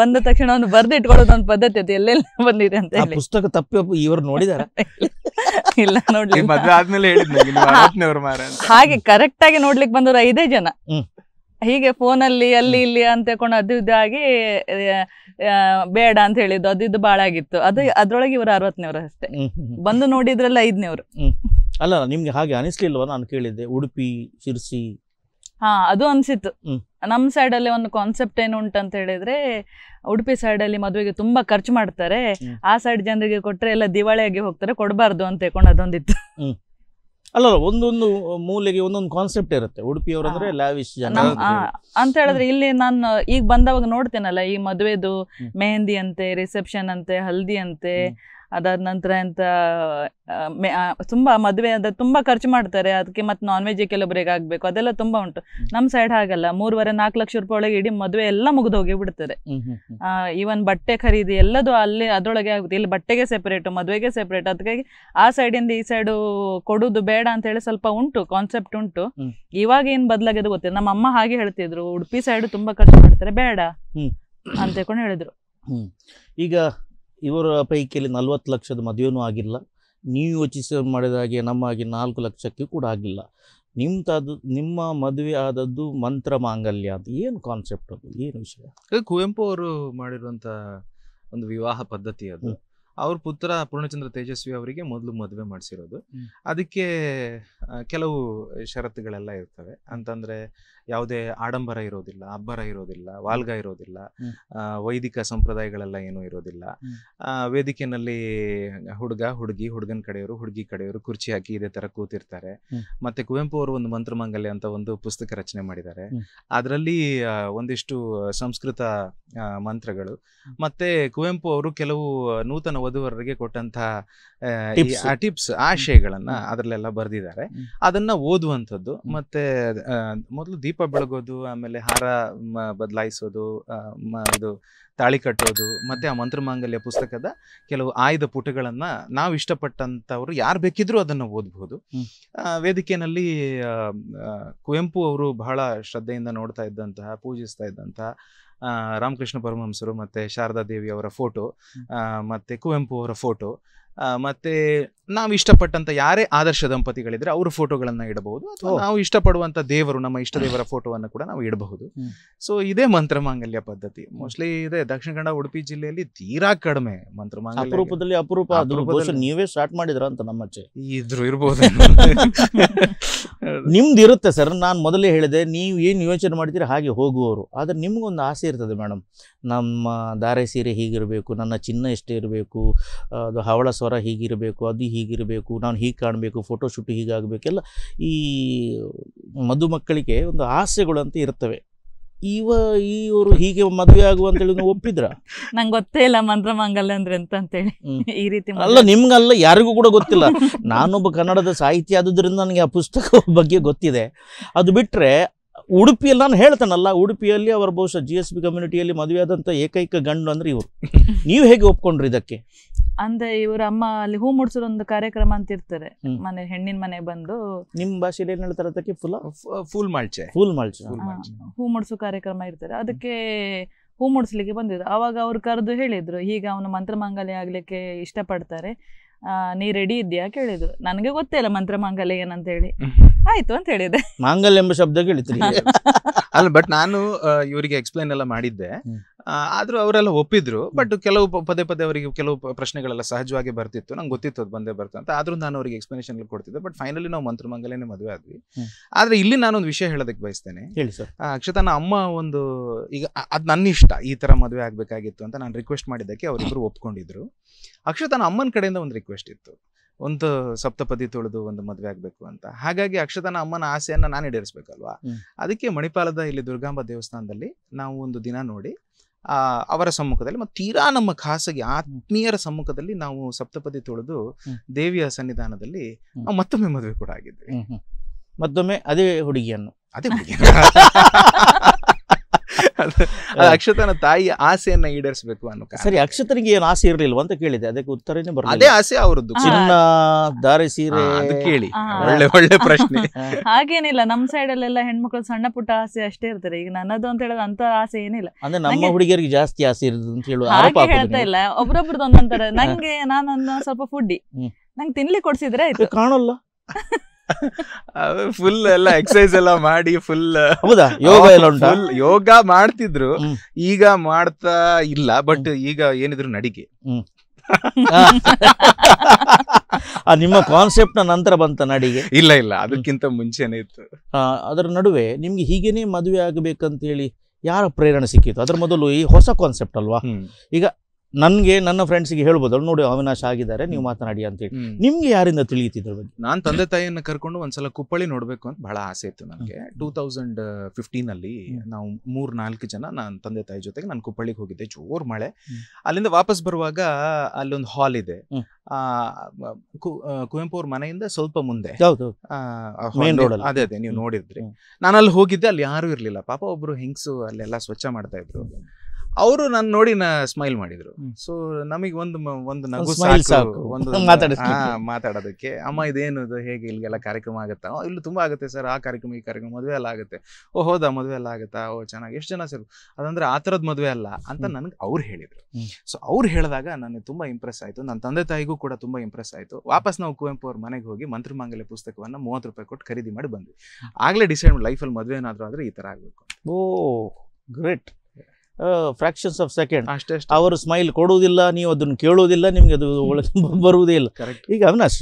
ಬಂದ ತಕ್ಷಣ ಒಂದು ಬರ್ದು ಒಂದು ಪದ್ಧತಿ ಅದು ಎಲ್ಲೆಲ್ಲ ಬಂದಿದೆ ಅಂತ ಪುಸ್ತಕ ತಪ್ಪಿ ಇವರು ನೋಡಿದಾರ ಇಲ್ಲ ನೋಡ್ಲಿ ಮದ್ವೆ ಹಾಗೆ ಕರೆಕ್ಟ್ ಆಗಿ ನೋಡ್ಲಿಕ್ಕೆ ಬಂದವರು ಐದೇ ಜನ ಹೀಗೆ ಫೋನ್ ಅಲ್ಲಿ ಅಲ್ಲಿ ಇಲ್ಲಿ ಅಂತ ತಕೊಂಡು ಅದು ಇದಾಗಿ ಬೇಡ ಅಂತ ಹೇಳಿದ್ದು ಅದು ಇದು ಬಾಳ ಆಗಿತ್ತು ಅದು ಅದ್ರೊಳಗೆ ಇವರು ಅರವತ್ತನೇವ್ರ ಅಷ್ಟೇ ಬಂದು ನೋಡಿದ್ರಲ್ಲ ಐದನೇವ್ರು ಅಲ್ಲ ನಿಮ್ಗೆ ಹಾಗೆ ಅನಿಸ್ಲಿಲ್ವ ನಾನು ಕೇಳಿದ್ದೆ ಉಡುಪಿ ಶಿರ್ಸಿ ಹಾ ಅದು ಅನ್ಸಿತ್ತು ನಮ್ ಸೈಡ್ ಅಲ್ಲಿ ಒಂದು ಕಾನ್ಸೆಪ್ಟ್ ಏನು ಉಂಟಂತ ಹೇಳಿದ್ರೆ ಉಡುಪಿ ಸೈಡ್ ಅಲ್ಲಿ ಮದುವೆಗೆ ತುಂಬಾ ಖರ್ಚು ಮಾಡ್ತಾರೆ ಆ ಸೈಡ್ ಜನರಿಗೆ ಕೊಟ್ಟರೆ ಎಲ್ಲ ದಿವಾಳಿಯಾಗಿ ಹೋಗ್ತಾರೆ ಕೊಡಬಾರ್ದು ಅಂತ ಹೇಳ್ಕೊಂಡು ಅದೊಂದಿತ್ತು ಅಲ್ಲ ಒಂದೊಂದು ಮೂಲೆಗೆ ಒಂದೊಂದು ಕಾನ್ಸೆಪ್ಟ್ ಇರುತ್ತೆ ಉಡುಪಿಯವರು ಅಂದ್ರೆ ಲಾವಿಶ್ ಜನ ಅಂತ ಹೇಳಿದ್ರೆ ಇಲ್ಲಿ ನಾನು ಈಗ ಬಂದವಾಗ ನೋಡ್ತೇನಲ್ಲ ಈ ಮದುವೆದು ಮೆಹಂದಿ ಅಂತೆ ರಿಸೆಪ್ಷನ್ ಅಂತೆ ಹಲ್ದಿ ಅಂತೆ ಅದಾದ ನಂತರ ಎಂತ ತುಂಬ ಮದುವೆ ಅಂತ ತುಂಬ ಖರ್ಚು ಮಾಡ್ತಾರೆ ಅದಕ್ಕೆ ಮತ್ತೆ ನಾನ್ ವೆಜ್ ಕೆಲವೊಬ್ಬರಿಗೆ ಆಗಬೇಕು ಅದೆಲ್ಲ ತುಂಬಾ ಉಂಟು ನಮ್ಮ ಸೈಡ್ ಹಾಗಲ್ಲ ಮೂರುವರೆ ನಾಲ್ಕು ಲಕ್ಷ ರೂಪಾಯಿ ಒಳಗೆ ಇಡೀ ಮದುವೆ ಎಲ್ಲ ಮುಗಿದು ಹೋಗಿ ಬಿಡ್ತಾರೆ ಈವನ್ ಬಟ್ಟೆ ಖರೀದಿ ಎಲ್ಲದೂ ಅಲ್ಲಿ ಅದರೊಳಗೆ ಆಗುತ್ತೆ ಇಲ್ಲಿ ಬಟ್ಟೆಗೆ ಸೆಪರೇಟ್ ಮದುವೆಗೆ ಸೆಪರೇಟ್ ಅದಕ್ಕಾಗಿ ಆ ಸೈಡಿಂದ ಈ ಸೈಡು ಕೊಡುದು ಬೇಡ ಅಂತ ಹೇಳಿ ಸ್ವಲ್ಪ ಉಂಟು ಕಾನ್ಸೆಪ್ಟ್ ಉಂಟು ಇವಾಗ ಏನು ಬದಲಾಗಿದೆ ಗೊತ್ತಿಲ್ಲ ನಮ್ಮ ಅಮ್ಮ ಹಾಗೆ ಹೇಳ್ತಿದ್ರು ಉಡುಪಿ ಸೈಡ್ ತುಂಬಾ ಖರ್ಚು ಮಾಡ್ತಾರೆ ಬೇಡ ಅಂತ ಹೇಳ್ಕೊಂಡು ಹೇಳಿದ್ರು ಈಗ ಇವರ ಪೈಕಿಯಲ್ಲಿ ನಲ್ವತ್ತು ಲಕ್ಷದ ಮದುವೆನೂ ಆಗಿಲ್ಲ ನೀವು ಯೋಚಿಸಿ ಮಾಡಿದಾಗೆ ಹಾಗೆ ನಮ್ಮ ಹಾಗೆ ನಾಲ್ಕು ಲಕ್ಷಕ್ಕೆ ಕೂಡ ಆಗಿಲ್ಲ ನಿಮ್ಮದು ನಿಮ್ಮ ಮದುವೆ ಆದದ್ದು ಮಂತ್ರ ಮಾಂಗಲ್ಯ ಅಂತ ಏನು ಕಾನ್ಸೆಪ್ಟ್ ಅದು ಏನು ವಿಷಯ ಕುವೆಂಪು ಅವರು ಮಾಡಿರುವಂಥ ಒಂದು ವಿವಾಹ ಪದ್ಧತಿ ಅದು ಅವ್ರ ಪುತ್ರ ಪೂರ್ಣಚಂದ್ರ ತೇಜಸ್ವಿ ಅವರಿಗೆ ಮೊದಲು ಮದುವೆ ಮಾಡಿಸಿರೋದು ಅದಕ್ಕೆ ಕೆಲವು ಷರತ್ತುಗಳೆಲ್ಲ ಇರ್ತವೆ ಅಂತಂದರೆ ಯಾವುದೇ ಆಡಂಬರ ಇರೋದಿಲ್ಲ ಅಬ್ಬರ ಇರೋದಿಲ್ಲ ವಾಲ್ಗ ಇರೋದಿಲ್ಲ ವೈದಿಕ ಸಂಪ್ರದಾಯಗಳೆಲ್ಲ ಏನೂ ಇರೋದಿಲ್ಲ ವೇದಿಕೆನಲ್ಲಿ ಹುಡುಗ ಹುಡುಗಿ ಹುಡುಗನ ಕಡೆಯವರು ಹುಡುಗಿ ಕಡೆಯವರು ಕುರ್ಚಿ ಹಾಕಿ ಇದೇ ತರ ಕೂತಿರ್ತಾರೆ ಮತ್ತೆ ಕುವೆಂಪು ಅವರು ಒಂದು ಮಂತ್ರಮಂಗಲ್ಯ ಅಂತ ಒಂದು ಪುಸ್ತಕ ರಚನೆ ಮಾಡಿದ್ದಾರೆ ಅದರಲ್ಲಿ ಒಂದಿಷ್ಟು ಸಂಸ್ಕೃತ ಮಂತ್ರಗಳು ಮತ್ತೆ ಕುವೆಂಪು ಅವರು ಕೆಲವು ನೂತನ ವಧುವರರಿಗೆ ಕೊಟ್ಟಂತಹ ಆ ಟಿಪ್ಸ್ ಆಶಯಗಳನ್ನ ಅದರಲ್ಲೆಲ್ಲ ಬರೆದಿದ್ದಾರೆ ಅದನ್ನ ಓದುವಂಥದ್ದು ಮತ್ತೆ ಮೊದಲು ದೀಪ ಬೆಳಗೋದು ಆಮೇಲೆ ಹಾರ ಬದಲಾಯಿಸೋದು ಇದು ತಾಳಿ ಕಟ್ಟೋದು ಮತ್ತೆ ಆ ಮಂತ್ರಮಾಂಗಲ್ಯ ಪುಸ್ತಕದ ಕೆಲವು ಆಯ್ದ ಪುಟಗಳನ್ನ ನಾವು ಇಷ್ಟಪಟ್ಟಂತವ್ರು ಯಾರು ಬೇಕಿದ್ರೂ ಅದನ್ನು ಓದಬಹುದು ವೇದಿಕೆನಲ್ಲಿ ಕುವೆಂಪು ಅವರು ಬಹಳ ಶ್ರದ್ಧೆಯಿಂದ ನೋಡ್ತಾ ಇದ್ದಂತಹ ಪೂಜಿಸ್ತಾ ಇದ್ದಂತಹ ರಾಮಕೃಷ್ಣ ಪರಮಹಂಸರು ಮತ್ತೆ ಶಾರದಾ ದೇವಿ ಅವರ ಫೋಟೋ ಮತ್ತೆ ಕುವೆಂಪು ಅವರ ಫೋಟೋ ಮತ್ತೆ ನಾವು ಇಷ್ಟಪಟ್ಟಂತ ಯಾರೇ ಆದರ್ಶ ದಂಪತಿಗಳಿದ್ರೆ ಅವರ ಫೋಟೋಗಳನ್ನ ಇಡಬಹುದು ಅಥವಾ ನಾವು ಇಷ್ಟಪಡುವಂತ ದೇವರು ನಮ್ಮ ಇಷ್ಟ ದೇವರ ಫೋಟೋವನ್ನು ಕೂಡ ನಾವು ಇಡಬಹುದು ಸೊ ಇದೇ ಮಂತ್ರ ಮಾಂಗಲ್ಯ ಪದ್ಧತಿ ಮೋಸ್ಟ್ಲಿ ಇದೆ ದಕ್ಷಿಣ ಕನ್ನಡ ಉಡುಪಿ ಜಿಲ್ಲೆಯಲ್ಲಿ ತೀರಾ ಕಡಿಮೆ ಮಂತ್ರ ಮಾಂಗಲ್ಯ ಅಪರೂಪದಲ್ಲಿ ಅಪರೂಪ ನೀವೇ ಸ್ಟಾರ್ಟ್ ಮಾಡಿದ್ರ ಅಂತ ನಮ್ಮಚ್ಚೆ ಇದ್ರು ಇರ್ಬೋದು (laughs) ನಿಮ್ದು ಇರುತ್ತೆ ಸರ್ ನಾನು ಮೊದಲೇ ಹೇಳಿದೆ ನೀವು ಏನು ಯೋಚನೆ ಮಾಡ್ತೀರಿ ಹಾಗೆ ಹೋಗುವವರು ಆದರೆ ನಿಮಗೊಂದು ಆಸೆ ಇರ್ತದೆ ಮೇಡಮ್ ನಮ್ಮ ಧಾರೆ ಸೀರೆ ಹೀಗಿರಬೇಕು ನನ್ನ ಚಿನ್ನ ಎಷ್ಟು ಇರಬೇಕು ಅದು ಹವಳ ಸ್ವರ ಹೀಗಿರಬೇಕು ಅದು ಹೀಗಿರಬೇಕು ನಾನು ಹೀಗೆ ಕಾಣಬೇಕು ಫೋಟೋಶೂಟ್ ಹೀಗಾಗಬೇಕೆಲ್ಲ ಈ ಮಧುಮಕ್ಕಳಿಗೆ ಒಂದು ಅಂತ ಇರ್ತವೆ ಇವ ಇವರು ಹೀಗೆ ಮದುವೆ ಆಗುವ ಅಂತೇಳಿ ಒಪ್ಪಿದ್ರ (laughs) ನಂಗೆ ಗೊತ್ತೇ ಇಲ್ಲ ಮಂತ್ರ ಮಂಗಲ್ಯ ಅಂದ್ರೆ ಅಂತ ಅಂತೇಳಿ ಈ ರೀತಿ ಅಲ್ಲ ನಿಮ್ಗಲ್ಲ ಯಾರಿಗೂ ಕೂಡ ಗೊತ್ತಿಲ್ಲ (laughs) ನಾನೊಬ್ಬ ಕನ್ನಡದ ಸಾಹಿತ್ಯ ಆದುದರಿಂದ ನನಗೆ ಆ ಪುಸ್ತಕ (laughs) ಬಗ್ಗೆ ಗೊತ್ತಿದೆ ಅದು ಬಿಟ್ಟರೆ ಉಡುಪಿಯಲ್ಲಿ ನಾನು ಹೇಳ್ತಾನಲ್ಲ ಉಡುಪಿಯಲ್ಲಿ ಅವರ ಬಹುಶಃ ಜಿ ಎಸ್ ಬಿ ಕಮ್ಯುನಿಟಿಯಲ್ಲಿ ಮದುವೆ ಆದಂಥ ಏಕೈಕ ಗಂಡು ಅಂದರೆ ಇವರು ನೀವು ಹೇಗೆ ಒಪ್ಕೊಂಡ್ರಿ ಇದಕ್ಕೆ ಅಂದ್ರೆ ಇವ್ರ ಅಮ್ಮ ಅಲ್ಲಿ ಹೂ ಮುಡ್ಸೋದು ಒಂದು ಕಾರ್ಯಕ್ರಮ ಅಂತ ಇರ್ತಾರೆ ಮನೆ ಹೆಣ್ಣಿನ ಮನೆ ಬಂದು ನಿಮ್ ಭಾಷೆಯಲ್ಲಿ ಏನ್ ಹೇಳ್ತಾರೆ ಅದಕ್ಕೆ ಫುಲ್ ಫುಲ್ ಮಾಲ್ಚೆ ಫುಲ್ ಮಲ್ಚ ಹೂ ಮುಡ್ಸೋ ಕಾರ್ಯಕ್ರಮ ಇರ್ತಾರೆ ಅದಕ್ಕೆ ಹೂ ಮುಡ್ಸ್ಲಿಕ್ಕೆ ಬಂದಿದ್ರು ಅವಾಗ ಅವ್ರು ಕರೆದು ಹೇಳಿದ್ರು ಈಗ ಅವನು ಮಂತ್ರಮಾಂಗಲ್ಯ ಆಗ್ಲಿಕ್ಕೆ ಇಷ್ಟಪಡ್ತಾರೆ ಆ, ನೀ ರೆಡಿ ಇದ್ಯಾ ಕೇಳಿದ್ರು ನನಗೆ ಗೊತ್ತೇ ಇಲ್ಲ ಮಂಗಲ್ಯ ಏನಂತ ಹೇಳಿ (laughs) ಆಯ್ತು ಅಂತ ಹೇಳಿದೆ ಮಾಂಗಲ್ಯ ಎಂಬ ಶಬ್ದ ಕೇಳಿದ್ರಿ (laughs) ಅಲ್ಲ ಬಟ್ ನಾನು ಇವರಿಗೆ ಎಕ್ಸ್ಪ್ಲೈನ್ ಎಲ್ಲ ಮಾಡಿದ್ದೆ ಆದ್ರೂ ಅವರೆಲ್ಲ ಒಪ್ಪಿದ್ರು ಬಟ್ ಕೆಲವು ಪದೇ ಪದೇ ಅವರಿಗೆ ಕೆಲವು ಪ್ರಶ್ನೆಗಳೆಲ್ಲ ಸಹಜವಾಗಿ ಬರ್ತಿತ್ತು ನಂಗೆ ಗೊತ್ತಿತ್ತು ಅದು ಬಂದೇ ಬರ್ತು ಅಂತ ಆದ್ರೂ ನಾನು ಅವರಿಗೆ ಎಕ್ಸ್ಪ್ಲನೇಷನ್ ಕೊಡ್ತಿದ್ದೆ ಬಟ್ ಫೈನಲಿ ನಾವು ಮಂತ್ರಮಂಗಲೇನೆ ಮದುವೆ ಆದ್ವಿ ಆದ್ರೆ ಇಲ್ಲಿ ನಾನು ಒಂದು ವಿಷಯ ಹೇಳೋದಕ್ಕೆ ಬಯಸ್ತೇನೆ ಹೇಳಿ ಸರ್ ಅಕ್ಷತಾನ ಅಮ್ಮ ಒಂದು ಈಗ ಅದ್ ನನ್ನ ಇಷ್ಟ ಈ ತರ ಮದುವೆ ಆಗಬೇಕಾಗಿತ್ತು ಅಂತ ನಾನು ರಿಕ್ವೆಸ್ಟ್ ಮಾಡಿದ್ದಕ್ಕೆ ಅವರಿಬ್ಬರು ಒಪ್ಕೊಂಡಿದ್ರು ಅಕ್ಷತಾನ ಅಮ್ಮನ ಕಡೆಯಿಂದ ಒಂದು ರಿಕ್ವೆಸ್ಟ್ ಇತ್ತು ಒಂದು ಸಪ್ತಪದಿ ತೊಳೆದು ಒಂದು ಮದುವೆ ಆಗಬೇಕು ಅಂತ ಹಾಗಾಗಿ ಅಕ್ಷತನ ಅಮ್ಮನ ಆಸೆಯನ್ನ ನಾನು ಈಡೇರಿಸ್ಬೇಕಲ್ವಾ ಅದಕ್ಕೆ ಮಣಿಪಾಲದ ಇಲ್ಲಿ ದುರ್ಗಾಂಬ ದೇವಸ್ಥಾನದಲ್ಲಿ ನಾವು ಒಂದು ದಿನ ನೋಡಿ ಆ ಅವರ ಸಮ್ಮುಖದಲ್ಲಿ ಮತ್ತು ತೀರಾ ನಮ್ಮ ಖಾಸಗಿ ಆತ್ಮೀಯರ ಸಮ್ಮುಖದಲ್ಲಿ ನಾವು ಸಪ್ತಪದಿ ತೊಳೆದು ದೇವಿಯ ಸನ್ನಿಧಾನದಲ್ಲಿ ನಾವು ಮತ್ತೊಮ್ಮೆ ಮದುವೆ ಕೂಡ ಆಗಿದ್ವಿ ಮತ್ತೊಮ್ಮೆ ಅದೇ ಹುಡುಗಿಯನ್ನು ಅದೇ ಹುಡುಗಿಯನ್ನು (laughs) ಅಕ್ಷತನ ತಾಯಿ ಆಸೆಯನ್ನ ಈಡೇರಿಸಬೇಕು ಅನ್ನೋ ಸರಿ ಅಕ್ಷತನಿಗೆ ಏನು ಆಸೆ ಇರಲಿಲ್ಲ ಅಂತ ಕೇಳಿದೆ ಅದಕ್ಕೆ ಉತ್ತರನೇ ಬರ್ತದೆ ಅದೇ ಆಸೆ ಅವರದ್ದು ಚಿನ್ನ ದಾರಿ ಸೀರೆ ಕೇಳಿ ಒಳ್ಳೆ ಒಳ್ಳೆ ಪ್ರಶ್ನೆ (laughs) ಹಾಗೇನಿಲ್ಲ ನಮ್ಮ ಸೈಡ್ ಅಲ್ಲೆಲ್ಲ ಹೆಣ್ಮಕ್ಳು ಸಣ್ಣ ಪುಟ್ಟ ಆಸೆ ಅಷ್ಟೇ ಇರ್ತಾರೆ ಈಗ ನನ್ನದು ಅಂತ ಹೇಳಿದ್ರೆ ಅಂತ ಆಸೆ ಏನಿಲ್ಲ ಅಂದ್ರೆ ನಮ್ಮ ಹುಡುಗಿಯರಿಗೆ ಜಾಸ್ತಿ ಆಸೆ ಇರೋದು ಅಂತ ಹೇಳುವ ಆರೋಪ ಹೇಳ್ತಾ ಇಲ್ಲ ಒಬ್ರೊಬ್ರದ್ದು ಒಂದೊಂತರ ನಂಗೆ ನಾನೊಂದು ಸ್ವಲ್ಪ ಫುಡ್ಡಿ ನಂಗೆ ತಿನ್ಲಿ ಕೊಡ್ಸಿದ್ರೆ ಆಯ್ತು ಕಾಣಲ್ಲ (laughs) ಫುಲ್ (laughs) ಎಲ್ಲ ಎಕ್ಸೈಸ್ ಎಲ್ಲ ಮಾಡಿ ಫುಲ್ ಹೌದಾ ಯೋಗ ಎಲ್ಲ ಉಂಟು ಯೋಗ ಮಾಡ್ತಿದ್ರು ಈಗ ಮಾಡ್ತಾ ಇಲ್ಲ ಬಟ್ ಈಗ ಏನಿದ್ರು ನಡಿಗೆ (laughs) ಆ ನಿಮ್ಮ ಕಾನ್ಸೆಪ್ಟ್ ನಂತರ ಬಂತ ನಡಿಗೆ ಇಲ್ಲ ಇಲ್ಲ ಅದಕ್ಕಿಂತ ಮುಂಚೆನೆ ಇತ್ತು ಅದರ ನಡುವೆ ನಿಮ್ಗೆ ಹೀಗೇನೆ ಮದುವೆ ಆಗಬೇಕಂತ ಹೇಳಿ ಯಾರ ಪ್ರೇರಣೆ ಸಿಕ್ಕಿತ್ತು ಅದ್ರ ಮೊದಲು ಈ ಹೊಸ ಕಾನ್ಸೆಪ್ಟ್ ಅಲ್ವಾ ಈಗ ನನ್ಗೆ ನನ್ನ ಫ್ರೆಂಡ್ಸ್ ಹೇಳ್ಬೋದು ನೋಡಿ ಅವಿನಾಶ್ ಆಗಿದ್ದಾರೆ ನೀವು ಮಾತನಾಡಿ ಅಂತೇಳಿ ನಿಮ್ಗೆ ಯಾರಿಂದ ತಿಳಿಯುತ್ತಿದ್ರ ಬಗ್ಗೆ ನಾನು ತಂದೆ ತಾಯಿಯನ್ನ ಕರ್ಕೊಂಡು ಒಂದ್ಸಲ ಕುಪ್ಪಳಿ ನೋಡ್ಬೇಕು ಅಂತ ಬಹಳ ಆಸೆ ಇತ್ತು ನನಗೆ ಟೂ ತೌಸಂಡ್ ಫಿಫ್ಟೀನ್ ಅಲ್ಲಿ ನಾವು ಮೂರ್ ನಾಲ್ಕು ಜನ ನನ್ನ ತಂದೆ ತಾಯಿ ಜೊತೆಗೆ ನಾನು ಕುಪ್ಪಳಿಗೆ ಹೋಗಿದ್ದೆ ಜೋರ್ ಮಳೆ ಅಲ್ಲಿಂದ ವಾಪಸ್ ಬರುವಾಗ ಅಲ್ಲೊಂದು ಹಾಲ್ ಇದೆ ಆ ಕುವೆಂಪು ಅವ್ರ ಮನೆಯಿಂದ ಸ್ವಲ್ಪ ಮುಂದೆ ಅದೇ ಅದೇ ನೀವು ನೋಡಿದ್ರಿ ನಾನು ಅಲ್ಲಿ ಹೋಗಿದ್ದೆ ಅಲ್ಲಿ ಯಾರು ಇರ್ಲಿಲ್ಲ ಪಾಪ ಒಬ್ರು ಹೆಂಗ್ಸು ಅಲ್ಲೆಲ್ಲ ಸ್ವಚ್ಛ ಮಾಡ್ತಾ ಇದ್ರು ಅವರು ನನ್ನ ನೋಡಿ ನ ಸ್ಮೈಲ್ ಮಾಡಿದ್ರು ಸೊ ನಮಗೆ ಒಂದು ಒಂದು ನಗು ಸಾಕು ಒಂದು (laughs) ಮಾತಾಡೋದಕ್ಕೆ ಅಮ್ಮ ಇದೇನು ಹೇಗೆ ಇಲ್ಲಿಗೆಲ್ಲ ಕಾರ್ಯಕ್ರಮ ಆಗುತ್ತಾ ಇಲ್ಲಿ ತುಂಬಾ ಆಗುತ್ತೆ ಸರ್ ಆ ಕಾರ್ಯಕ್ರಮ ಈ ಕಾರ್ಯಕ್ರಮ ಮದುವೆ ಎಲ್ಲ ಆಗುತ್ತೆ ಓ ಹೌದಾ ಮದುವೆ ಎಲ್ಲ ಆಗುತ್ತಾ ಓ ಚೆನ್ನಾಗಿ ಎಷ್ಟು ಜನ ಸರ್ ಅದಂದ್ರೆ ಆ ತರದ್ ಮದುವೆ ಅಲ್ಲ ಅಂತ ನನಗೆ ಅವ್ರು ಹೇಳಿದ್ರು ಸೊ ಅವ್ರು ಹೇಳಿದಾಗ ನಾನು ತುಂಬಾ ಇಂಪ್ರೆಸ್ ಆಯ್ತು ನನ್ನ ತಂದೆ ತಾಯಿಗೂ ಕೂಡ ತುಂಬಾ ಇಂಪ್ರೆಸ್ ಆಯ್ತು ವಾಪಸ್ ನಾವು ಕುವೆಂಪು ಅವ್ರ ಮನೆಗೆ ಹೋಗಿ ಮಂತ್ರಿಮಾಂಗಲ್ಯ ಪುಸ್ತಕವನ್ನ ಮೂವತ್ತು ರೂಪಾಯಿ ಕೊಟ್ಟು ಖರೀದಿ ಮಾಡಿ ಬಂದ್ವಿ ಆಗ್ಲೇ ಡಿಸೈಡ್ ಲೈಫಲ್ಲಿ ಮದುವೆ ಏನಾದರೂ ಆದ್ರೆ ಈ ತರ ಆಗ್ಬೇಕು oh great fractions of second ಅಷ್ಟೇ ಅವರು ಸ್ಮೈಲ್ ಕೊಡುವುದಿಲ್ಲ ನೀವು ಅದನ್ನು ಕೇಳುವುದಿಲ್ಲ ನಿಮಗೆ ಅದು ಬರುವುದೇ ಇಲ್ಲ ಈಗ ಅವಿನಾಶ್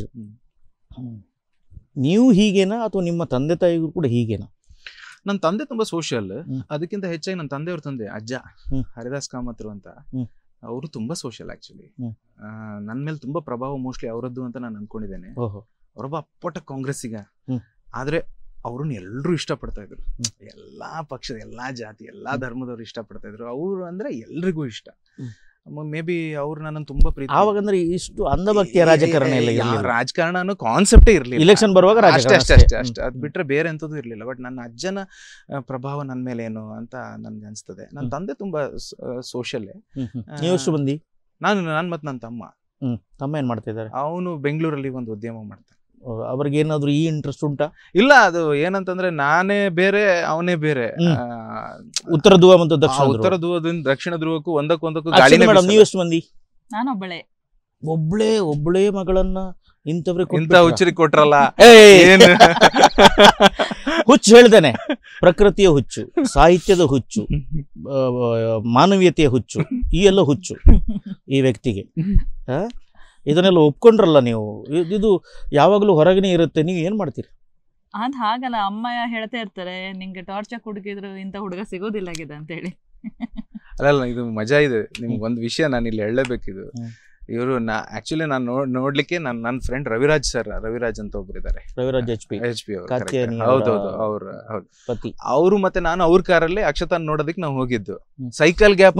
ನೀವು ಹೀಗೇನಾ ಅಥವಾ ನಿಮ್ಮ ತಂದೆ ತಾಯಿಗೂ ಕೂಡ ಹೀಗೇನಾ ನನ್ನ ತಂದೆ ತುಂಬಾ ಸೋಷಿಯಲ್ ಅದಕ್ಕಿಂತ ಹೆಚ್ಚಾಗಿ ನನ್ನ ತಂದೆಯವ್ರ ತಂದೆ ಅಜ್ಜ ಹರಿದಾಸ್ ಕಾಮತ್ರು ಅಂತ ಅವರು ತುಂಬಾ ಸೋಷಿಯಲ್ ಆಕ್ಚುಲಿ ನನ್ನ ಮೇಲೆ ತುಂಬಾ ಪ್ರಭಾವ ಮೋಸ್ಟ್ಲಿ ಅವರದ್ದು ಅಂತ ನಾನು ಅನ್ಕೊಂಡಿದ್ದೇನೆ ಅವರೊಬ್ಬ ಅಪ್ಪಟ ಕಾಂಗ್ರೆಸ್ಸಿಗ ಆದ್ರೆ ಅವ್ರನ್ನ ಎಲ್ಲರೂ ಇಷ್ಟಪಡ್ತಾ ಇದ್ರು ಎಲ್ಲ ಪಕ್ಷದ ಎಲ್ಲ ಜಾತಿ ಎಲ್ಲ ಧರ್ಮದವ್ರು ಇಷ್ಟಪಡ್ತಾ ಇದ್ರು ಅವರು ಅಂದ್ರೆ ಎಲ್ರಿಗೂ ಇಷ್ಟ ಮೇ ಬಿ ಅವ್ರು ನನ್ನ ತುಂಬಾ ಪ್ರೀತಿ ಅವಾಗಂದ್ರೆ ಇಷ್ಟು ಅಂಧಭಕ್ತಿಯ ರಾಜಕಾರಣ ಇಲ್ಲ ರಾಜಕಾರಣ ಅನ್ನೋ ಕಾನ್ಸೆಪ್ಟೇ ಇರಲಿ ಇಲೆಕ್ಷನ್ ಬರುವಾಗ ಅಷ್ಟೇ ಅಷ್ಟೇ ಅಷ್ಟೇ ಅಷ್ಟೇ ಅದು ಬಿಟ್ರೆ ಬೇರೆ ಎಂಥದ್ದು ಇರ್ಲಿಲ್ಲ ಬಟ್ ನನ್ನ ಅಜ್ಜನ ಪ್ರಭಾವ ನನ್ನ ಮೇಲೆ ಏನು ಅಂತ ನನ್ಗೆ ಅನಿಸ್ತದೆ ನನ್ನ ತಂದೆ ತುಂಬಾ ಸೋಷಿಯಲ್ ಬಂದಿ ನಾನು ನಾನು ಮತ್ತು ನನ್ನ ತಮ್ಮ ತಮ್ಮ ಏನ್ ಮಾಡ್ತಾ ಇದ್ದಾರೆ ಅವನು ಬೆಂಗಳೂರಲ್ಲಿ ಒಂದು ಉದ್ಯಮ ಮಾಡ್ತಾನೆ ಏನಾದ್ರು ಈ ಇಂಟ್ರೆಸ್ಟ್ ಉಂಟಾ ಇಲ್ಲ ಅದು ಏನಂತಂದ್ರೆ ನಾನೇ ಬೇರೆ ಅವನೇ ಬೇರೆ ಉತ್ತರ ಧ್ರುವ ಮತ್ತು ದಕ್ಷಿಣ ಉತ್ತರ ಧ್ರುವದಿಂದ ದಕ್ಷಿಣ ಧ್ರುವಕ್ಕೂ ಒಂದಕ್ಕೊಂದಕ್ಕೂ ಗಾಳಿ ಎಷ್ಟು ಮಂದಿ ನಾನೊಬ್ಬಳೆ ಒಬ್ಳೆ ಒಬ್ಳೆ ಮಗಳನ್ನ ಇಂಥವ್ರಿಗೆ ಇಂತ ಹುಚ್ಚರಿ ಕೊಟ್ರಲ್ಲ (laughs) ಹುಚ್ಚು ಹೇಳ್ದೇನೆ ಪ್ರಕೃತಿಯ ಹುಚ್ಚು ಸಾಹಿತ್ಯದ ಹುಚ್ಚು ಮಾನವೀಯತೆಯ ಹುಚ್ಚು ಈ ಎಲ್ಲ ಹುಚ್ಚು ಈ ವ್ಯಕ್ತಿಗೆ ಇದನ್ನೆಲ್ಲ ಒಪ್ಕೊಂಡ್ರಲ್ಲ ನೀವು ಇದು ಯಾವಾಗಲೂ ಹೊರಗನೆ ಇರುತ್ತೆ ನೀವು ಏನು ಮಾಡ್ತೀರಿ ಅದು ಹಾಗಲ್ಲ ಅಮ್ಮ ಹೇಳ್ತಾ ಇರ್ತಾರೆ ನಿಮ್ಗೆ ಟಾರ್ಚರ್ ಹುಡುಗಿದ್ರು ಇಂಥ ಹುಡುಗ ಸಿಗೋದಿಲ್ಲ ಅಂತ ಹೇಳಿ ಅಲ್ಲ ಇದು ಮಜಾ ಇದೆ ನಿಮ್ಗೆ ಒಂದು ವಿಷಯ ನಾನು ಇಲ್ಲಿ ಹೇಳಲೇಬೇಕಿದು ಇವರು ನಾ ಆಕ್ಚುಲಿ ನಾನು ನೋಡ್ ನೋಡ್ಲಿಕ್ಕೆ ನನ್ನ ನನ್ನ ಫ್ರೆಂಡ್ ರವಿರಾಜ್ ಸರ್ ರವಿರಾಜ್ ಅಂತ ಒಬ್ರು ಇದ್ದಾರೆ Raviraj H P H P ಹೌದೌದು ಅವ್ರ ಹೌದು ಅವರು ಮತ್ತೆ ನಾನು ಅವ್ರ ಕಾರಲ್ಲಿ ಅಕ್ಷತಾನ್ ನೋಡೋದಕ್ಕೆ ನಾವು ಹೋಗಿದ್ದು ಸೈಕಲ್ ಗ್ಯಾಪ್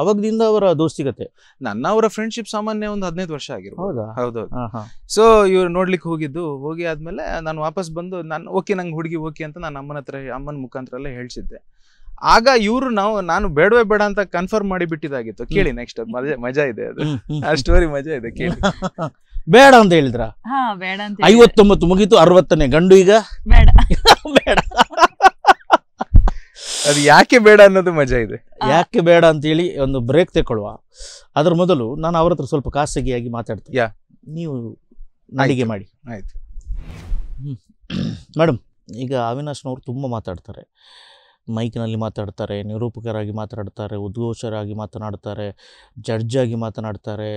ಅವಾಗದಿಂದ ಅವರ ದೋಸ್ತಿಗತೆ ನನ್ನ ಅವರ ಫ್ರೆಂಡ್ಶಿಪ್ ಸಾಮಾನ್ಯ ಒಂದು ಹದಿನೈದು ವರ್ಷ ಆಗಿರ್ಬೋದು ಹೌದೌದು ಸೊ ಇವ್ರು ನೋಡ್ಲಿಕ್ಕೆ ಹೋಗಿದ್ದು ಹೋಗಿ ಆದ್ಮೇಲೆ ನಾನು ವಾಪಸ್ ಬಂದು ನಾನು ಓಕೆ ನಂಗೆ ಹುಡುಗಿ ಓಕೆ ಅಂತ ನಾನು ಅಮ್ಮನ ಹತ್ರ ಅಮ್ಮನ ಮುಖಾಂತರ ಎಲ್ಲ ಹೇಳ್ಸಿದ್ದೆ ಆಗ ಇವರು ನಾವು ನಾನು ಬೇಡವೇ ಬೇಡ ಅಂತ ಕನ್ಫರ್ಮ್ ಮಾಡಿ ಬಿಟ್ಟಿದಾಗಿತ್ತು ಕೇಳಿ ನೆಕ್ಸ್ಟ್ ಅದು ಮಜಾ ಇದೆ ಅದು ಆ ಸ್ಟೋರಿ ಮಜಾ ಇದೆ ಕೇಳಿ (laughs) ಬೇಡ ಅಂತ ಹೇಳಿದ್ರ ಬೇಡ ಅಂತ ಐವತ್ತೊಂಬತ್ತು ಮುಗೀತು ಅರವತ್ತನೇ ಗಂಡು ಈಗ ಬೇಡ (laughs) ಬೇಡ ಅದು ಯಾಕೆ ಬೇಡ ಅನ್ನೋದು ಮಜಾ ಇದೆ ಯಾಕೆ ಬೇಡ ಅಂತ ಅಂತೇಳಿ ಒಂದು ಬ್ರೇಕ್ ತಗೊಳ್ಳುವ ಅದ್ರ ಮೊದಲು ನಾನು ಅವ್ರ ಹತ್ರ ಸ್ವಲ್ಪ ಖಾಸಗಿಯಾಗಿ ಮಾತಾಡ್ತೀನಿ ಯಾ ನೀವು ನಡಿಗೆ ಮಾಡಿ ಆಯ್ತು ಮೇಡಮ್ (clears throat) ಈಗ ಅವಿನಾಶ್ನವ್ರು ತುಂಬ ಮಾತಾಡ್ತಾರೆ ಮೈಕ್ನಲ್ಲಿ ಮಾತಾಡ್ತಾರೆ ನಿರೂಪಕರಾಗಿ ಮಾತನಾಡ್ತಾರೆ ಉದ್ಘೋಷರಾಗಿ ಮಾತನಾಡ್ತಾರೆ ಜಡ್ಜಾಗಿ ಮಾತನಾಡ್ತಾರೆ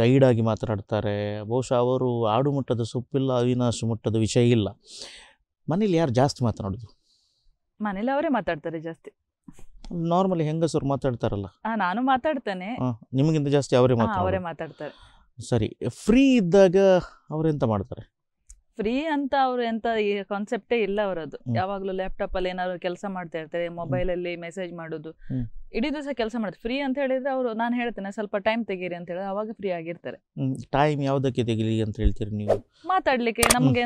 ಗೈಡಾಗಿ ಮಾತನಾಡ್ತಾರೆ ಬಹುಶಃ ಅವರು ಆಡು ಮುಟ್ಟದ ಸೊಪ್ಪಿಲ್ಲ ಅವಿನಾಶ ಮುಟ್ಟದ ವಿಷಯ ಇಲ್ಲ ಮನೇಲಿ ಯಾರು ಜಾಸ್ತಿ ಮಾತನಾಡೋದು ಮನೇಲಿ ಅವರೇ ಮಾತಾಡ್ತಾರೆ ಜಾಸ್ತಿ ನಾರ್ಮಲಿ ಹೆಂಗಸರು ಮಾತಾಡ್ತಾರಲ್ಲ ನಾನು ಮಾತಾಡ್ತೇನೆ ನಿಮಗಿಂತ ಜಾಸ್ತಿ ಅವರೇ ಮಾತಾಡ್ತಾರೆ ಸರಿ ಫ್ರೀ ಇದ್ದಾಗ ಅವರೆಂತ ಮಾಡ್ತಾರೆ ಫ್ರೀ ಅಂತ ಅವ್ರು ಎಂತ ಈ ಕಾನ್ಸೆಪ್ಟೇ ಇಲ್ಲ ಅವರದ್ದು ಯಾವಾಗ್ಲೂ ಲ್ಯಾಪ್ಟಾಪ್ ಅಲ್ಲಿ ಏನಾದ್ರು ಕೆಲಸ ಮಾಡ್ತಾ ಇರ್ತಾರೆ ಮೊಬೈಲ್ ಅಲ್ಲಿ ಮೆಸೇಜ್ ಮಾಡುದು ಇಡೀ ದಿವಸ ಕೆಲಸ ಮಾಡ್ತಾರೆ ಫ್ರೀ ಅಂತ ಹೇಳಿದ್ರೆ ಅವರು ನಾನು ಹೇಳ್ತೇನೆ ಸ್ವಲ್ಪ ಟೈಮ್ ತೆಗೀರಿ ಅಂತ ಹೇಳಿದ್ರೆ ಅವಾಗ ಫ್ರೀ ಆಗಿರ್ತಾರೆ ಟೈಮ್ ಯಾವ್ದಕ್ಕೆ ತೆಗಿಲಿ ಅಂತ ಹೇಳ್ತೀರಿ ನೀವು ಮಾತಾಡ್ಲಿಕ್ಕೆ ನಮ್ಗೆ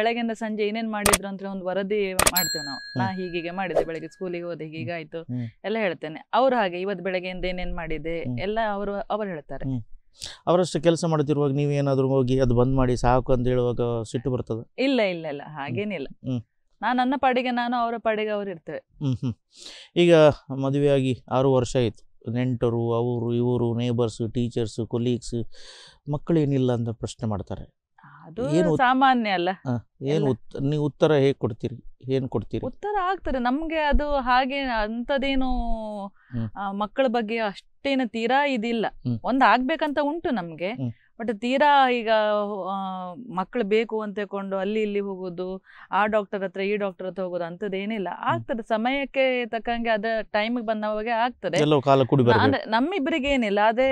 ಬೆಳಗ್ಗೆ ಸಂಜೆ ಏನೇನ್ ಮಾಡಿದ್ರು ಅಂತ ಒಂದು ವರದಿ ಮಾಡ್ತೇವೆ ನಾವು ನಾ ಹೀಗೆ ಮಾಡಿದೆ ಬೆಳಗ್ಗೆ ಸ್ಕೂಲಿಗೆ ಹೋದೆ ಹೀಗಾಯ್ತು ಎಲ್ಲ ಹೇಳ್ತೇನೆ ಅವ್ರು ಹಾಗೆ ಇವತ್ತು ಬೆಳಗ್ಗೆಯಿಂದ ಏನೇನ್ ಮಾಡಿದೆ ಎಲ್ಲ ಅವರು ಅವ್ರು ಹೇಳ್ತಾರೆ ಅವರಷ್ಟು ಕೆಲಸ ನೀವು ಏನಾದ್ರು ಹೋಗಿ ಅದು ಬಂದ್ ಮಾಡಿ ಸಾಕು ಅಂತ ಹೇಳುವಾಗ ಸಿಟ್ಟು ಬರ್ತದೆ ಇಲ್ಲ ಇಲ್ಲ ಇಲ್ಲ ಹಾಗೇನಿಲ್ಲ ನಾನು ನನ್ನ ಪಾಡಿಗೆ ನಾನು ಅವರ ಪಾಡಿಗೆ ಅವರು ಇರ್ತೇವೆ ಈಗ ಮದುವೆಯಾಗಿ ಆರು ವರ್ಷ ಆಯಿತು ನೆಂಟರು ಅವರು ಇವರು ನೇಬರ್ಸ್ ಟೀಚರ್ಸ್ ಕೊಲೀಗ್ಸ್ ಏನಿಲ್ಲ ಅಂತ ಪ್ರಶ್ನೆ ಮಾಡ್ತಾರೆ ಅದು ಏನು ಸಾಮಾನ್ಯ ಅಲ್ಲ ಏನು ನೀವು ಉತ್ತರ ಹೇಗೆ ಕೊಡ್ತೀರಿ ಏನು ಕೊಡ್ತೀರಿ ಉತ್ತರ ಆಗ್ತಾರೆ ನಮ್ಗೆ ಅದು ಹಾಗೆ ಅಂಥದ್ದೇನು ಮಕ್ಕಳ ಬಗ್ಗೆ ಅಷ್ಟು ಅಷ್ಟೇನು ತೀರಾ ಇದಿಲ್ಲ ಒಂದ್ ಆಗ್ಬೇಕಂತ ಉಂಟು ನಮ್ಗೆ ಬಟ್ ತೀರಾ ಈಗ ಮಕ್ಕಳು ಬೇಕು ಅಂತ ಕೊಂಡು ಅಲ್ಲಿ ಇಲ್ಲಿ ಹೋಗೋದು ಆ ಡಾಕ್ಟರ್ ಹತ್ರ ಈ ಡಾಕ್ಟರ್ ಹತ್ರ ಹೋಗೋದು ಅಂತದ್ದು ಏನಿಲ್ಲ ಆಗ್ತದೆ ಸಮಯಕ್ಕೆ ತಕ್ಕಂಗೆ ಅದ ಟೈಮ್ ಬಂದವಾಗೆ ಆಗ್ತದೆ ಅಂದ್ರೆ ನಮ್ಮಿಬ್ಬರಿಗೆ ಏನಿಲ್ಲ ಅದೇ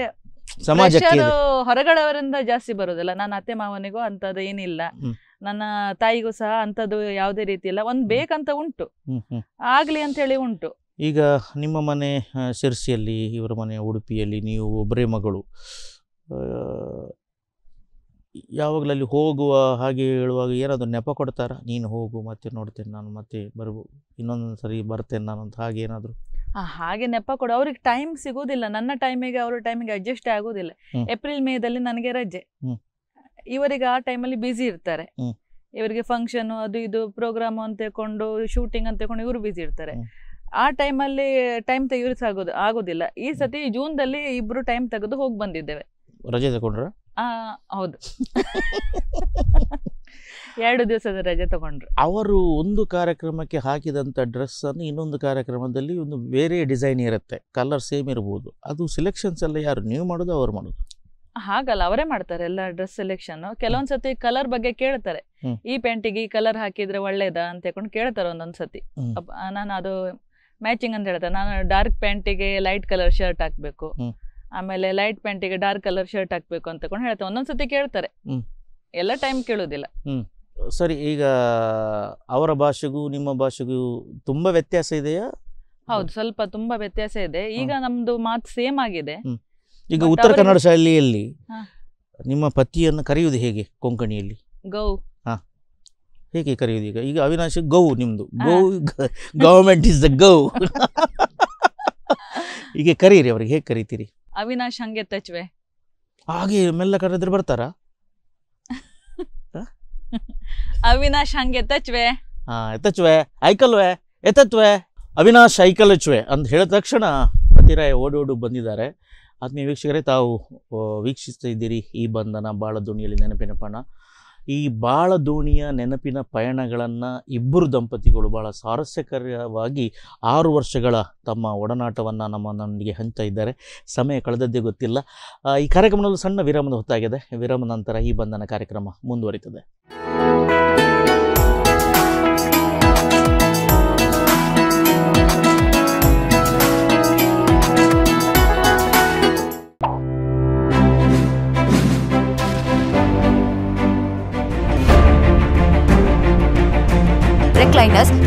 ಹೊರಗಡೆಯವರಿಂದ ಜಾಸ್ತಿ ಬರೋದಿಲ್ಲ ನನ್ನ ಅತ್ತೆ ಮಾವನಿಗೂ ಅಂತದ್ದು ಏನಿಲ್ಲ ನನ್ನ ತಾಯಿಗೂ ಸಹ ಅಂತದ್ದು ಯಾವುದೇ ರೀತಿ ಇಲ್ಲ ಒಂದ್ ಬೇಕಂತ ಉಂಟು ಆಗ್ಲಿ ಅಂತ ಹೇಳಿ ಉಂಟು ಈಗ ನಿಮ್ಮ ಮನೆ ಶಿರ್ಸಿಯಲ್ಲಿ ಇವರ ಮನೆ ಉಡುಪಿಯಲ್ಲಿ ನೀವು ಒಬ್ಬರೇ ಮಗಳು ಯಾವಾಗಲೂ ಹೋಗುವ ಹಾಗೆ ಹೇಳುವಾಗ ಏನಾದರೂ ನೆಪ ಕೊಡ್ತಾರ ನೀನು ಹೋಗು ಮತ್ತೆ ನೋಡ್ತೇನೆ ನಾನು ಮತ್ತೆ ಬರ್ಬೋ ಇನ್ನೊಂದು ಸರಿ ಬರ್ತೇನೆ ನಾನು ಅಂತ ಹಾಗೆ ಏನಾದರೂ ಹಾಗೆ ನೆಪ ಕೊಡು ಅವ್ರಿಗೆ ಟೈಮ್ ಸಿಗೋದಿಲ್ಲ ನನ್ನ ಟೈಮಿಗೆ ಅವ್ರ ಟೈಮಿಗೆ ಅಡ್ಜಸ್ಟ್ ಆಗೋದಿಲ್ಲ ಏಪ್ರಿಲ್ ಮೇದಲ್ಲಿ ನನಗೆ ರಜೆ ಇವರಿಗೆ ಆ ಟೈಮಲ್ಲಿ ಬ್ಯುಸಿ ಇರ್ತಾರೆ ಇವರಿಗೆ ಫಂಕ್ಷನ್ ಅದು ಇದು ಪ್ರೋಗ್ರಾಮ್ ಅಂತ ಹೇಳ್ಕೊಂಡು ಶೂಟಿಂಗ್ ಅಂತ ಇವರು ಬ್ಯುಸಿ ಇರ್ತಾರೆ ಆ ಟೈಮಲ್ಲಿ ಟೈಮ್ ತೆಗಿಯೋದಕ್ಕೆ ಆಗೋದಿಲ್ಲ ಈ ಸತಿ ಜೂನ್ದಲ್ಲಿ ಇಬ್ರು ಟೈಮ್ ತೆಗೆದು ಹೋಗಿ ಬಂದಿದ್ದೇವೆ ರಜೆ ತಗೊಂಡ್ರ ಆ ಹೌದು ಎರಡು ದಿವಸದ ರಜೆ ತಗೊಂಡ್ರು ಅವರು ಒಂದು ಕಾರ್ಯಕ್ರಮಕ್ಕೆ ಹಾಕಿದಂಥ ಡ್ರೆಸ್ ಅನ್ನು ಇನ್ನೊಂದು ಕಾರ್ಯಕ್ರಮದಲ್ಲಿ ಒಂದು ಬೇರೆ ಡಿಸೈನ್ ಇರುತ್ತೆ ಕಲರ್ ಸೇಮ್ ಇರಬಹುದು ಅದು ಸಿಲೆಕ್ಷನ್ಸ್ ಎಲ್ಲ ಯಾರು ನೀವು ಮಾಡೋದು ಅವ್ರು ಮಾಡೋದು ಹಾಗಲ್ಲ ಅವರೇ ಮಾಡ್ತಾರೆ ಎಲ್ಲ ಡ್ರೆಸ್ ಸೆಲೆಕ್ಷನ್ ಕೆಲವೊಂದ್ ಸತಿ ಕಲರ್ ಬಗ್ಗೆ ಕೇಳ್ತಾರೆ ಈ ಪ್ಯಾಂಟಿಗೆ ಈ ಕಲರ್ ಹಾಕಿದ್ರೆ ಒಳ್ಳೇದಾ ಅಂತ ಹೇಳ್ಕೊಂಡು ಕೇಳ್ತಾರೆ ಒಂದೊಂದ್ ನಾನು ಅದು ಮ್ಯಾಚಿಂಗ್ ಅಂತ ಹೇಳ್ತಾರೆ ನಾನು ಡಾರ್ಕ್ ಪ್ಯಾಂಟಿಗೆ ಲೈಟ್ ಕಲರ್ ಶರ್ಟ್ ಹಾಕ್ಬೇಕು ಆಮೇಲೆ ಲೈಟ್ ಪ್ಯಾಂಟಿಗೆ ಡಾರ್ಕ್ ಕಲರ್ ಶರ್ಟ್ ಹಾಕ್ಬೇಕು ಅಂತ ಕೊಂಡು ಹೇಳ್ತಾರೆ ಒಂದೊಂದ್ಸತಿ ಕೇಳ್ತಾರೆ ಎಲ್ಲ ಟೈಮ್ ಕೇಳೋದಿಲ್ಲ ಸರಿ ಈಗ ಅವರ ಭಾಷೆಗೂ ನಿಮ್ಮ ಭಾಷೆಗೂ ತುಂಬಾ ವ್ಯತ್ಯಾಸ ಇದೆಯಾ ಹೌದು ಸ್ವಲ್ಪ ತುಂಬಾ ವ್ಯತ್ಯಾಸ ಇದೆ ಈಗ ನಮ್ದು ಮಾತು ಸೇಮ್ ಆಗಿದೆ ಈಗ ಉತ್ತರ ಕನ್ನಡ ಶಾಲೆಯಲ್ಲಿ ನಿಮ್ಮ ಪತಿಯನ್ನು ಕರೆಯುವುದು ಹೇಗೆ ಕೊಂಕಣಿಯಲ್ಲಿ ಗೌ ಹೇಗೆ ಕರೆಯೋದು ಈಗ ಈಗ ಅವಿನಾಶ್ ಗೌ ನಿಮ್ದು ಗೌ ಗವರ್ಮೆಂಟ್ ಇಸ್ ದ ಗೌ ಈಗ ಕರೀರಿ ಅವ್ರಿಗೆ ಹೇಗೆ ಕರಿತೀರಿ ಅವಿನಾಶ್ ಹಂಗೆ ತಚ್ವೆ ಹಾಗೆ ಮೆಲ್ಲ ಕರೆದ್ರೆ ಬರ್ತಾರಾ ಅವಿನಾಶ್ ಹಂಗೆ ತಚ್ವೆ ಹಾ ಎತ್ತಚ್ವೆ ಐಕಲ್ವೆ ಎತ್ತತ್ವೆ ಅವಿನಾಶ್ ಐಕಲ್ ಅಂತ ಹೇಳಿದ ತಕ್ಷಣ ಹತ್ತಿರ ಓಡಿ ಓಡು ಬಂದಿದ್ದಾರೆ ಆತ್ಮೀಯ ವೀಕ್ಷಕರೇ ತಾವು ವೀಕ್ಷಿಸ್ತಾ ಇದ್ದೀರಿ ಈ ಬಂಧನ ಬಾಳ ದುಣಿಯಲ್ಲಿ ನೆನಪಿನ ಈ ಬಾಳ ದೋಣಿಯ ನೆನಪಿನ ಪಯಣಗಳನ್ನು ಇಬ್ಬರು ದಂಪತಿಗಳು ಭಾಳ ಸ್ವಾರಸ್ಯಕರವಾಗಿ ಆರು ವರ್ಷಗಳ ತಮ್ಮ ಒಡನಾಟವನ್ನು ನಮ್ಮ ನನಗೆ ಹಂಚ್ತಾ ಇದ್ದಾರೆ ಸಮಯ ಕಳೆದದ್ದೇ ಗೊತ್ತಿಲ್ಲ ಈ ಕಾರ್ಯಕ್ರಮದಲ್ಲೂ ಸಣ್ಣ ವಿರಾಮದ ಹೊತ್ತಾಗಿದೆ ವಿರಾಮ ನಂತರ ಈ ಬಂಧನ ಕಾರ್ಯಕ್ರಮ ಮುಂದುವರಿತದೆ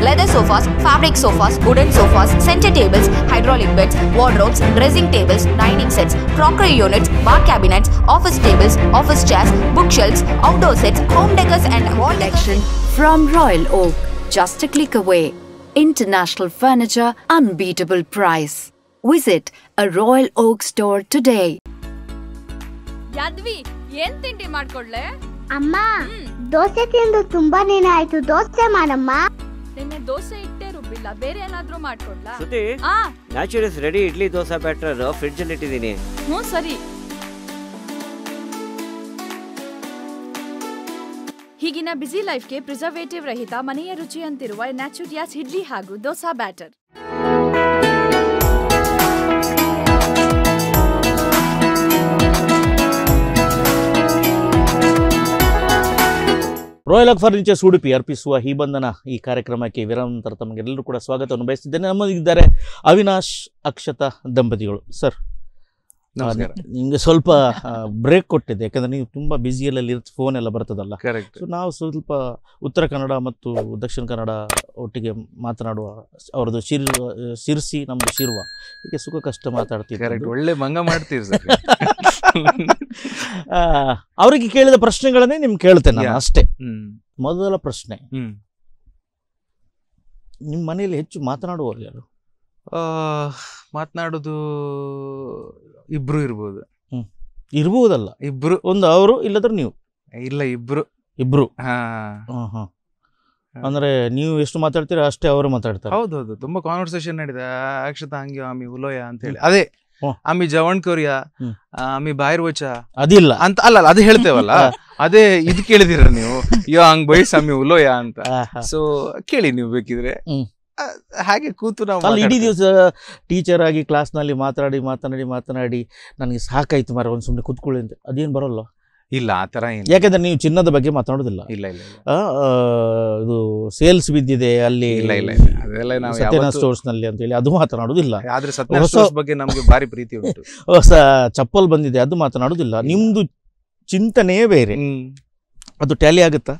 leather sofas, fabric sofas, wooden sofas, center tables, hydraulic beds, wardrobes, dressing tables, dining sets, crockery units, bar cabinets, office tables, office chairs, bookshelves, outdoor sets, home decors and wall decoration from Royal Oak. Just a click away. International furniture, unbeatable price. Visit a Royal Oak store today. Yadvi ಏನ್ ತಿಂಡಿ ಮಾಡ್ಕೊಡ್ಲೆ ಅಮ್ಮ ದೋಸೆ ತಿಂದು ತುಂಬಾನೇನೆ ಆಯ್ತು ದೋಸೆ ಮಾಡಮ್ಮ ನಿನ್ನೆ ದೋಸೆ ಇಟ್ಟೆ ರುಬ್ಬಿಲ್ಲ ಬೇರೆ ಏನಾದ್ರೂ ಮಾಡ್ಕೊಡ್ಲಾ ready idli dosa batter fridge ಅಲ್ಲಿ ಇಟ್ಟಿದ್ದೀನಿ ಹ್ಞೂ ಸರಿ ಈಗಿನ ಬ್ಯುಸಿ ಲೈಫ್ಗೆ ಪ್ರಿಸರ್ವೇಟಿವ್ ರಹಿತ ಮನೆಯ ರುಚಿ ಅಂತಿರುವ ನ್ಯಾಚುರಿಯಾಸ್ ಇಡ್ಲಿ ಹಾಗೂ dosa batter royal furnitures Udupi ಅರ್ಪಿಸುವ ಈ ಬಂಧನ ಈ ಕಾರ್ಯಕ್ರಮಕ್ಕೆ ವಿರಾಮಂತರ ತಮಗೆಲ್ಲರೂ ಕೂಡ ಸ್ವಾಗತವನ್ನು ಬಯಸಿದ್ದೇನೆ ನಮ್ಮದಿದ್ದಾರೆ ಅವಿನಾಶ್ ಅಕ್ಷತಾ ದಂಪತಿಗಳು ಸರ್ ನಿಮಗೆ ಸ್ವಲ್ಪ ಬ್ರೇಕ್ ಕೊಟ್ಟಿದ್ದೆ ಯಾಕಂದರೆ ನೀವು ತುಂಬ ಬ್ಯುಸಿಯಲ್ಲಿ ಇರ್ತ ಫೋನ್ ಎಲ್ಲ ಬರ್ತದಲ್ಲ ಸೊ ನಾವು ಸ್ವಲ್ಪ ಉತ್ತರ ಕನ್ನಡ ಮತ್ತು ದಕ್ಷಿಣ ಕನ್ನಡ ಒಟ್ಟಿಗೆ ಮಾತನಾಡುವ ಅವ್ರದ್ದು ಶಿರ್ ಶಿರ್ಸಿ ನಮ್ಮದು ಶಿರ್ವ ಹೀಗೆ ಸುಖ ಕಷ್ಟ ಮಾತಾಡ್ತೀವಿ ಒಳ್ಳೆ ಮಂಗ ಮಾಡ್ತೀವಿ ಸರ್ (laughs) ಅವರಿಗೆ ಕೇಳಿದ ಪ್ರಶ್ನೆಗಳನ್ನೇ ನಿಮ್ ಕೇಳ್ತೇನೆ ನಾನು ಅಷ್ಟೇ ಮೊದಲ ಪ್ರಶ್ನೆ ನಿಮ್ಮ ಮನೆಯಲ್ಲಿ ಹೆಚ್ಚು ಮಾತನಾಡುವವರು ಯಾರು ಮಾತನಾಡೋದು ಇಬ್ರು ಇರ್ಬೋದು ಇರ್ಬೋದಲ್ಲ ಇಬ್ರು ಒಂದು ಅವರು ಇಲ್ಲದ್ರೆ ನೀವು ಇಲ್ಲ ಇಬ್ರು ಇಬ್ರು ಅಂದ್ರೆ ನೀವು ಎಷ್ಟು ಮಾತಾಡ್ತೀರಾ ಅಷ್ಟೇ ಅವರು ಮಾತಾಡ್ತಾರೆ ಹೌದೌದು ತುಂಬಾ ಕಾನ್ವರ್ಸೇಷನ್ ನಡೀತಾ ಅಕ್ಷತಾ ಹಂಗೆ ಆಮಿ ಉಲೋಯ ಅಂತ ಹೇಳಿ ಅದೇ ಆಮಿ ಜವಣ್ ಕೋರಿಯಾ ಆಮಿ ಬಾಯರ್ ವಚ ಅದಿಲ್ಲ ಅಂತ ಅಲ್ಲ ಅಲ್ಲ, ಅದು ಹೇಳ್ತೇವಲ್ಲ ಅದೇ ಇದು ಕೇಳಿದಿರ ನೀವು ಯೋ ಹಂಗ್ ಬೈಸ್ ಆಮಿ ಉಲೋಯ ಅಂತ ಸೊ ಕೇಳಿ ನೀವು ಬೇಕಿದ್ರೆ ಹಾಗೆ ಕೂತು ನಾವು ಅಲ್ಲಿ ಇಡೀ ದಿವಸ ಟೀಚರ್ ಆಗಿ ಕ್ಲಾಸ್ನಲ್ಲಿ ಮಾತಾಡಿ ಮಾತನಾಡಿ ಮಾತನಾಡಿ ನನಗೆ ಸಾಕಾಯ್ತು ಮಾರ ಒಂದು ಸುಮ್ಮನೆ ಕೂತ್ಕೊಳ್ಳಿ ಅಂತ ಅದೇನು ಬರೋಲ್ಲ ಇಲ್ಲ ಆ ಥರ ಏನು ಯಾಕಂದ್ರೆ ನೀವು ಚಿನ್ನದ ಬಗ್ಗೆ ಮಾತಾಡೋದಿಲ್ಲ ಇಲ್ಲ ಇಲ್ಲ ಆ, ಇದು ಸೇಲ್ಸ್ ಬಿದ್ದಿದೆ ಅಲ್ಲಿ ಇಲ್ಲ ಇಲ್ಲ ಅದೆಲ್ಲ ನಾವು ಸತ್ಯನ ಸ್ಟೋರ್ಸ್ ನಲ್ಲಿ ಅಂತ ಹೇಳಿ ಅದು ಮಾತನಾಡುದಿಲ್ಲ ಆದ್ರೆ ಸತ್ಯ ಬಗ್ಗೆ ನಮಗೆ ಭಾರಿ ಪ್ರೀತಿ ಉಂಟು (laughs) ಹೊಸ ಚಪ್ಪಲ್ ಬಂದಿದೆ ಅದು ಮಾತನಾಡುದಿಲ್ಲ ನಿಮ್ದು ಚಿಂತನೆ ಬೇರೆ ಅದು ಟ್ಯಾಲಿ ಆಗುತ್ತಾ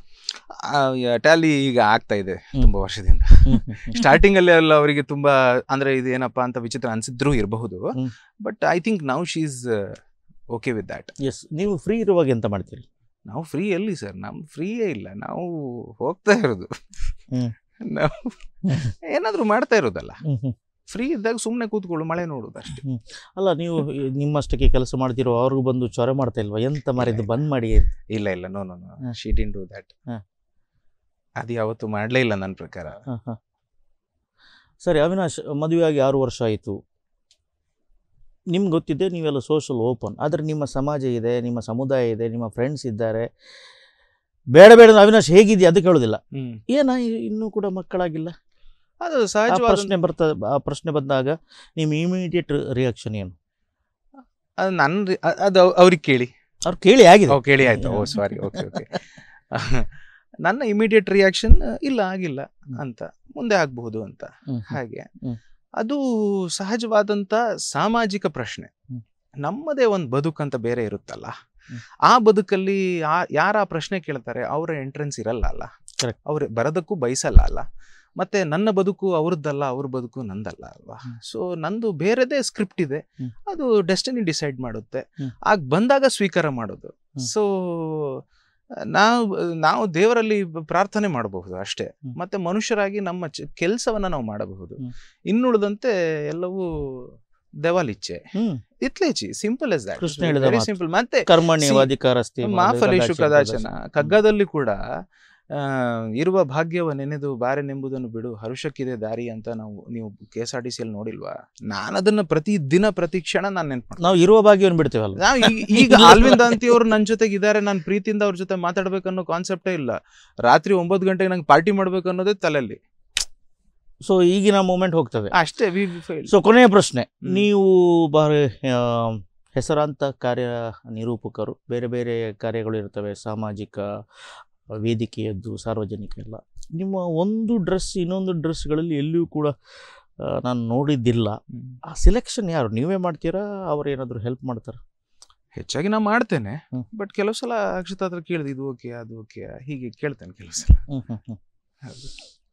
ಟ್ಯಾಲಿ ಈಗ ಆಗ್ತಾ ಇದೆ ತುಂಬಾ ವರ್ಷದಿಂದ ಸ್ಟಾರ್ಟಿಂಗ್ (laughs) ಅಲ್ಲಿ ಎಲ್ಲ ಅವರಿಗೆ ತುಂಬಾ ಅಂದ್ರೆ ಇದು ಏನಪ್ಪಾ ಅಂತ ವಿಚಿತ್ರ ಅನ್ಸಿದ್ರು ಇರಬಹುದು but I think now she's okay with that ಎಸ್ ನೀವು ಫ್ರೀ ಇರುವಾಗ ಎಂತ ಮಾಡ್ತೀರಿ ನಾವು ಫ್ರೀ ಎಲ್ಲಿ ಸರ್ ನಮ್ಮ ಫ್ರೀಯೇ ಇಲ್ಲ ನಾವು ಹೋಗ್ತಾ ಇರೋದು ನಾವು ಏನಾದರೂ ಮಾಡ್ತಾ ಇರೋದಲ್ಲ ಫ್ರೀ ಇದ್ದಾಗ ಸುಮ್ಮನೆ ಕೂತ್ಕೊಳ್ಳು ಮಳೆ ನೋಡೋದು ಅಷ್ಟೇ ಅಲ್ಲ ನೀವು ನಿಮ್ಮಷ್ಟಕ್ಕೆ ಕೆಲಸ ಮಾಡ್ತಿರೋ ಅವ್ರಿಗೂ ಬಂದು ಚೊರೆ ಮಾಡ್ತಾ ಇಲ್ವಾ ಎಂತ ಮರಿದು ಬಂದ್ ಮಾಡಿ ಇಲ್ಲ ಇಲ್ಲ no no no sheet in do that ಅದು ಯಾವತ್ತು ಮಾಡಲೇ ಇಲ್ಲ ನನ್ನ ಪ್ರಕಾರ ಸರಿ ಅವಿನಾಶ್ ಮದುವೆಯಾಗಿ ಆರು ವರ್ಷ ಆಯಿತು ನಿಮ್ಗೆ ಗೊತ್ತಿದೆ ನೀವೆಲ್ಲ ಸೋಷಲ್ ಓಪನ್ ಆದರೆ ನಿಮ್ಮ ಸಮಾಜ ಇದೆ ನಿಮ್ಮ ಸಮುದಾಯ ಇದೆ ನಿಮ್ಮ ಫ್ರೆಂಡ್ಸ್ ಇದ್ದಾರೆ ಬೇಡ ಬೇಡ ಅವಿನಾಶ್ ಹೇಗಿದೆಯಾ ಅದಕ್ಕೆ ಹೇಳೋದಿಲ್ಲ ಏನ ಇನ್ನೂ ಕೂಡ ಮಕ್ಕಳಾಗಿಲ್ಲ ಅದು ಸಹಜ ಪ್ರಶ್ನೆ ಬರ್ತದೆ ಆ ಪ್ರಶ್ನೆ ಬಂದಾಗ ನಿಮ್ಮ ಇಮಿಡಿಯೇಟ್ ರಿಯಾಕ್ಷನ್ ಏನು ಅದು ನನ್ನ ಅದು ಅವ್ರಿಗೆ ಕೇಳಿ ಅವ್ರು ಕೇಳಿ ಆಗಿದೆ ಕೇಳಿ ಆಯ್ತು ಓ ಸಾರಿ ಓಕೆ ಓಕೆ ನನ್ನ ಇಮಿಡಿಯೇಟ್ ರಿಯಾಕ್ಷನ್ ಇಲ್ಲ ಆಗಿಲ್ಲ ಅಂತ ಮುಂದೆ ಆಗಬಹುದು ಅಂತ ಹಾಗೆ ಅದು ಸಹಜವಾದಂತ ಸಾಮಾಜಿಕ ಪ್ರಶ್ನೆ ನಮ್ಮದೇ ಒಂದು ಬದುಕಂತ ಬೇರೆ ಇರುತ್ತಲ್ಲ ಆ ಬದುಕಲ್ಲಿ ಆ ಯಾರ ಪ್ರಶ್ನೆ ಕೇಳ್ತಾರೆ ಅವರ ಎಂಟ್ರೆನ್ಸ್ ಇರಲ್ಲ ಅಲ್ಲ ಅವ್ರು ಬರೋದಕ್ಕೂ ಬಯಸಲ್ಲ ಅಲ್ಲ ಮತ್ತೆ ನನ್ನ ಬದುಕು ಅವ್ರದ್ದಲ್ಲ ಅವ್ರ ಬದುಕು ನಂದಲ್ಲ ಅಲ್ವಾ ಸೊ ನಂದು ಬೇರೆದೇ ಸ್ಕ್ರಿಪ್ಟ್ ಇದೆ ಅದು ಡೆಸ್ಟಿನಿ ಡಿಸೈಡ್ ಮಾಡುತ್ತೆ ಆಗ ಬಂದಾಗ ಸ್ವೀಕಾರ ಮಾಡೋದು ಸೊ ನಾವು ನಾವು ದೇವರಲ್ಲಿ ಪ್ರಾರ್ಥನೆ ಮಾಡಬಹುದು ಅಷ್ಟೇ ಮತ್ತೆ ಮನುಷ್ಯರಾಗಿ ನಮ್ಮ ಕೆಲಸವನ್ನ ನಾವು ಮಾಡಬಹುದು ಇನ್ನುಳಿದಂತೆ ಎಲ್ಲವೂ ದೆವಾಲಿಚ್ಛೆ ಇತ್ಲೇಚಿ ಸಿಂಪಲ್ ಎಸ್ ಸಿಂಪಲ್ ಮತ್ತೆ ಕರ್ಮಣ್ಯವಾಧಿಕಾರಸ್ತಿ ಮಾಫಲೇಶು ಕದಾಚನ ಕಗ್ಗದಲ್ಲಿ ಕೂಡ ಇರುವ ಭಾಗ್ಯವ ನೆನೆದು ನೆಂಬುದನ್ನು ಬಿಡು ಹರುಷಕ್ಕಿದೆ ದಾರಿ ಅಂತ ನಾವು ನೀವು ಕೆ ಎಸ್ ಆರ್ ಟಿ ಸಿಯಲ್ಲಿ ನೋಡಿಲ್ವಾ ನಾನು ಅದನ್ನು ಪ್ರತಿ ದಿನ ಪ್ರತಿ ಕ್ಷಣ ನಾನು ನೆನ್ಪು ನಾವು ಇರುವ ಭಾಗ್ಯವನ್ನು ಬಿಡ್ತೇವಲ್ಲ ನಾವು ಈಗ ಅಲ್ವಿಂದ (laughs) ಅಂತಿಯವರು ನನ್ನ ಜೊತೆಗೆ ಇದ್ದಾರೆ ನಾನು ಪ್ರೀತಿಯಿಂದ ಅವ್ರ ಜೊತೆ ಮಾತಾಡ್ಬೇಕನ್ನೋ ಕಾನ್ಸೆಪ್ಟೇ ಇಲ್ಲ ರಾತ್ರಿ ಒಂಬತ್ತು ಗಂಟೆಗೆ ನಂಗೆ ಪಾರ್ಟಿ ಮಾಡ್ಬೇಕು ಅನ್ನೋದೇ ತಲೆಯಲ್ಲಿ ಸೊ ಈಗಿನ ಮೂಮೆಂಟ್ ಹೋಗ್ತವೆ ಅಷ್ಟೇ ಸೊ ಕೊನೆಯ ಪ್ರಶ್ನೆ ನೀವು ಬಾರಿ ಹೆಸರಾಂತ ಕಾರ್ಯ ನಿರೂಪಕರು ಬೇರೆ ಬೇರೆ ಕಾರ್ಯಗಳು ಇರ್ತವೆ ಸಾಮಾಜಿಕ ವೇದಿಕೆಯದ್ದು ಸಾರ್ವಜನಿಕ ಎಲ್ಲ ನಿಮ್ಮ ಒಂದು ಡ್ರೆಸ್ ಇನ್ನೊಂದು ಡ್ರೆಸ್ಗಳಲ್ಲಿ ಎಲ್ಲಿಯೂ ಕೂಡ ನಾನು ನೋಡಿದ್ದಿಲ್ಲ ಆ ಸಿಲೆಕ್ಷನ್ ಯಾರು ನೀವೇ ಮಾಡ್ತೀರಾ ಅವ್ರು ಏನಾದರೂ ಹೆಲ್ಪ್ ಮಾಡ್ತಾರೆ ಹೆಚ್ಚಾಗಿ ನಾನು ಮಾಡ್ತೇನೆ ಬಟ್ ಕೆಲವು ಸಲ ಅಕ್ಷತಾತ್ರ ಹತ್ರ ಕೇಳಿದೆ ಇದು ಓಕೆ ಅದು ಓಕೆ ಹೀಗೆ ಕೇಳ್ತೇನೆ ಕೆಲವು ಸಲ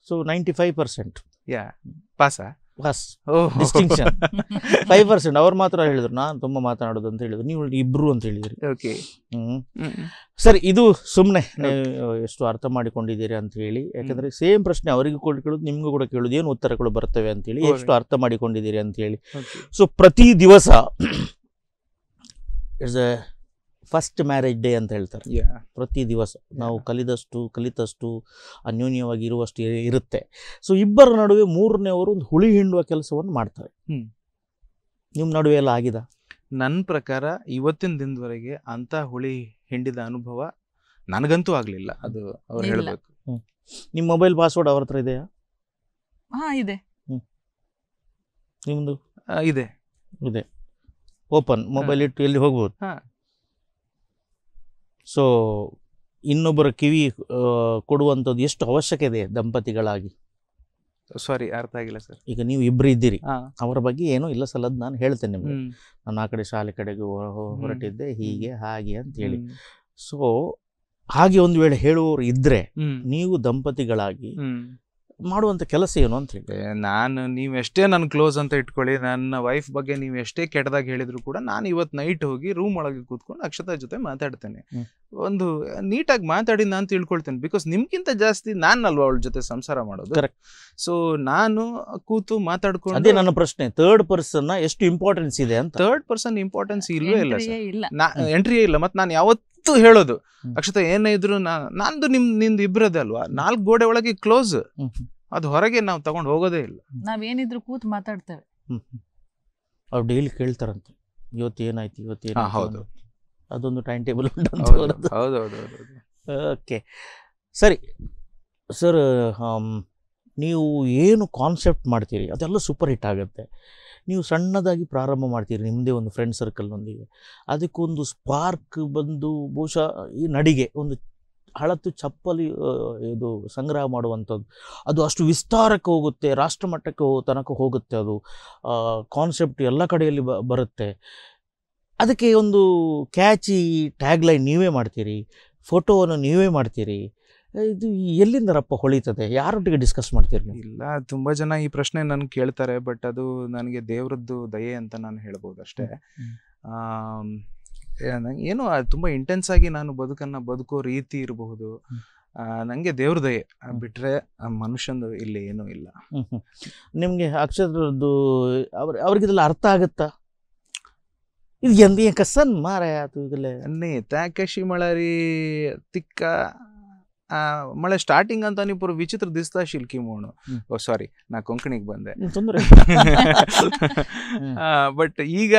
so ninety five percent yeah ಪಾಸಾ ಬಸ್ ಡಿಸ್ಟಿಂಕ್ಷನ್ (laughs) ಫೈವ್ ಪರ್ಸೆಂಟ್ ಅವ್ರು ಮಾತ್ರ ಹೇಳಿದ್ರು ನಾನು ತುಂಬ ಮಾತನಾಡೋದು ಅಂತ ಹೇಳಿದ್ರು ನೀವು ಇಬ್ರು ಅಂತ ಹೇಳಿದ್ರಿ ಓಕೆ ಸರಿ ಇದು ಸುಮ್ಮನೆ ಎಷ್ಟು ಅರ್ಥ ಮಾಡಿಕೊಂಡಿದ್ದೀರಿ ಅಂತ ಹೇಳಿ ಯಾಕಂದ್ರೆ ಸೇಮ್ ಪ್ರಶ್ನೆ ಅವರಿಗೂ ಕೂಡ ಕೇಳುದು ನಿಮ್ಗೂ ಕೂಡ ಕೇಳುದು ಏನು ಉತ್ತರಗಳು ಬರ್ತವೆ ಅಂತ ಹೇಳಿ ಎಷ್ಟು ಅರ್ಥ ಮಾಡಿಕೊಂಡಿದ್ದೀರಿ ಅಂತ ಹೇಳಿ ಸೊ ಪ್ರತಿ ದಿವಸ it's (clears throat) a first marriage day ಅಂತ ಹೇಳ್ತಾರೆ ಪ್ರತಿ ದಿವಸ ನಾವು ಕಲಿದಷ್ಟು ಕಲಿತಷ್ಟು ಅನ್ಯೋನ್ಯವಾಗಿ ಇರುವಷ್ಟು ಇರುತ್ತೆ ಸೊ ಇಬ್ಬರ ನಡುವೆ ಅವರು ಒಂದು ಹುಳಿ ಹಿಂಡುವ ಕೆಲಸವನ್ನು ಮಾಡ್ತಾರೆ ನಿಮ್ಮ ನಡುವೆ ಎಲ್ಲ ಆಗಿದೆ ನನ್ನ ಪ್ರಕಾರ ಇವತ್ತಿನ ದಿನದವರೆಗೆ ಅಂತ ಹುಳಿ ಹಿಂಡಿದ ಅನುಭವ ನನಗಂತೂ ಆಗಲಿಲ್ಲ ಅದು ಅವ್ರು ಹೇಳಬೇಕು ನಿಮ್ಮ ಮೊಬೈಲ್ ಪಾಸ್ವರ್ಡ್ ಅವ್ರ ಹತ್ರ ಇದೆಯಾ ಹಾಂ ಇದೆ ನಿಮ್ಮದು ಇದೆ ಇದೆ ಓಪನ್ ಮೊಬೈಲ್ ಇಟ್ಟು ಎಲ್ಲಿ ಹೋಗ್ಬೋದು ಸೊ ಇನ್ನೊಬ್ಬರ ಕಿವಿ ಕೊಡುವಂಥದ್ದು ಎಷ್ಟು ಅವಶ್ಯಕ ಇದೆ ದಂಪತಿಗಳಾಗಿ ಸಾರಿ ಅರ್ಥ ಆಗಿಲ್ಲ ಸರ್ ಈಗ ನೀವು ಇಬ್ಬರು ಇದ್ದೀರಿ ಅವರ ಬಗ್ಗೆ ಏನೂ ಇಲ್ಲ ಸಲದ್ ನಾನು ಹೇಳ್ತೇನೆ ನಿಮಗೆ ನಾನು ಆ ಕಡೆ ಶಾಲೆ ಕಡೆಗೆ ಹೊರಟಿದ್ದೆ ಹೀಗೆ ಹಾಗೆ ಅಂತ ಹೇಳಿ ಸೊ ಹಾಗೆ ಒಂದು ವೇಳೆ ಹೇಳುವವರು ಇದ್ದರೆ ನೀವು ದಂಪತಿಗಳಾಗಿ ಮಾಡುವಂಥ ಕೆಲಸ ಏನು ಅಂತ ಹೇಳಿ ನಾನು ನೀವು ಎಷ್ಟೇ ನನ್ನ ಕ್ಲೋಸ್ ಅಂತ ಇಟ್ಕೊಳ್ಳಿ ನನ್ನ ವೈಫ್ ಬಗ್ಗೆ ನೀವು ಎಷ್ಟೇ ಕೆಟ್ಟದಾಗ ಹೇಳಿದ್ರು ಕೂಡ ನಾನು ಇವತ್ತು ನೈಟ್ ಹೋಗಿ ರೂಮ್ ಒಳಗೆ ಕೂತ್ಕೊಂಡು ಅಕ್ಷತಾ ಜೊತೆ ಮಾತಾಡ್ತೇನೆ ಒಂದು ನೀಟಾಗಿ ಮಾತಾಡಿ ನಾನು ತಿಳ್ಕೊಳ್ತೇನೆ ಬಿಕಾಸ್ ನಿಮ್ಗಿಂತ ಜಾಸ್ತಿ ನಾನು ಅಲ್ವಾ ಅವಳ ಜೊತೆ ಸಂಸಾರ ಮಾಡೋದು ಕರೆಕ್ಟ್ ಸೊ ನಾನು ಕೂತು ಮಾತಾಡ್ಕೊಂಡು ಅದೇ ನನ್ನ ಪ್ರಶ್ನೆ ತರ್ಡ್ ಪರ್ಸನ್ ಎಷ್ಟು ಇಂಪಾರ್ಟೆನ್ಸ್ ಇದೆ ಅಂತ ತರ್ಡ್ ಪರ್ಸನ್ ಇಂಪಾರ್ಟೆನ್ಸ್ ಇಲ್ಲವೇ ಇಲ್ಲ ಎಂಟ್ರಿಯೇ ಇಲ್ಲ ಮತ್ತೆ ನಾನು ಯಾವತ್ತು ಇತ್ತು ಹೇಳೋದು ಅಕ್ಷತ ಏನೇ ಇದ್ರು ನಾ ನಂದು ನಿಮ್ ನಿಂದು ಇಬ್ಬರದೇ ಅಲ್ವಾ ನಾಲ್ಕು ಗೋಡೆ ಒಳಗೆ ಕ್ಲೋಸ್ ಅದು ಹೊರಗೆ ನಾವು ತಗೊಂಡು ಹೋಗೋದೇ ಇಲ್ಲ ನಾವೇನಿದ್ರು ಕೂತ್ ಮಾತಾಡ್ತೇವೆ ಅವ್ರು ಡೈಲಿ ಕೇಳ್ತಾರಂತೆ ಇವತ್ತು ಏನಾಯ್ತು ಇವತ್ತು ಏನು ಹೌದು ಅದೊಂದು ಟೈಮ್ ಟೇಬಲ್ ಓಕೆ ಸರಿ ಸರ್ ನೀವು ಏನು ಕಾನ್ಸೆಪ್ಟ್ ಮಾಡ್ತೀರಿ ಅದೆಲ್ಲ ಸೂಪರ್ ಹಿಟ್ ಆಗುತ್ತೆ ನೀವು ಸಣ್ಣದಾಗಿ ಪ್ರಾರಂಭ ಮಾಡ್ತೀರಿ ನಿಮ್ಮದೇ ಒಂದು ಫ್ರೆಂಡ್ ಸರ್ಕಲ್ನೊಂದಿಗೆ ಅದಕ್ಕೊಂದು ಸ್ಪಾರ್ಕ್ ಬಂದು ಬಹುಶಃ ಈ ನಡಿಗೆ ಒಂದು ಹಳತ್ತು ಚಪ್ಪಲಿ ಇದು ಸಂಗ್ರಹ ಮಾಡುವಂಥದ್ದು ಅದು ಅಷ್ಟು ವಿಸ್ತಾರಕ್ಕೆ ಹೋಗುತ್ತೆ ರಾಷ್ಟ್ರಮಟ್ಟಕ್ಕೆ ತನಕ ಹೋಗುತ್ತೆ ಅದು ಕಾನ್ಸೆಪ್ಟ್ ಎಲ್ಲ ಕಡೆಯಲ್ಲಿ ಬರುತ್ತೆ ಅದಕ್ಕೆ ಒಂದು ಕ್ಯಾಚಿ ಟ್ಯಾಗ್ಲೈನ್ ನೀವೇ ಮಾಡ್ತೀರಿ ಫೋಟೋವನ್ನು ನೀವೇ ಮಾಡ್ತೀರಿ ಇದು ಎಲ್ಲಿಂದರಪ್ಪ ಹೊಳಿತದೆ ಯಾರೊಟ್ಟಿಗೆ ಡಿಸ್ಕಸ್ ಮಾಡ್ತೀರಿ ನೀವು ಇಲ್ಲ ತುಂಬ ಜನ ಈ ಪ್ರಶ್ನೆ ನನ್ಗೆ ಕೇಳ್ತಾರೆ ಬಟ್ ಅದು ನನಗೆ ದೇವ್ರದ್ದು ದಯೆ ಅಂತ ನಾನು ಹೇಳ್ಬೋದು ಅಷ್ಟೇ ಏನು ತುಂಬ ಇಂಟೆನ್ಸ್ ಆಗಿ ನಾನು ಬದುಕನ್ನು ಬದುಕೋ ರೀತಿ ಇರಬಹುದು ನನಗೆ ದೇವ್ರ ದಯೆ ಬಿಟ್ಟರೆ ಮನುಷ್ಯಂದು ಇಲ್ಲಿ ಏನೂ ಇಲ್ಲ ನಿಮಗೆ ಅಕ್ಷರದ್ದು ಅವ್ರ ಅರ್ಥ ಆಗುತ್ತಾ ಇದು ಎಂದ ಕಸನ್ ಮಾರಾಯ ಅದು ಇದಲ್ಲೇ ಅನ್ನೇ ತಾಕಶಿ ಮಳರಿ ತಿಕ್ಕ ಮಳೆ ಸ್ಟಾರ್ಟಿಂಗ್ ಅಂತ ನೀವು ವಿಚಿತ್ರ ದಿಸ್ತಾ ಶಿಲ್ಕಿ ಮೋಣು ಓ ಸಾರಿ ನಾ ಕೊಂಕಣಿಗೆ ಬಂದೆ ತೊಂದರೆ ಬಟ್ (laughs) ಈಗ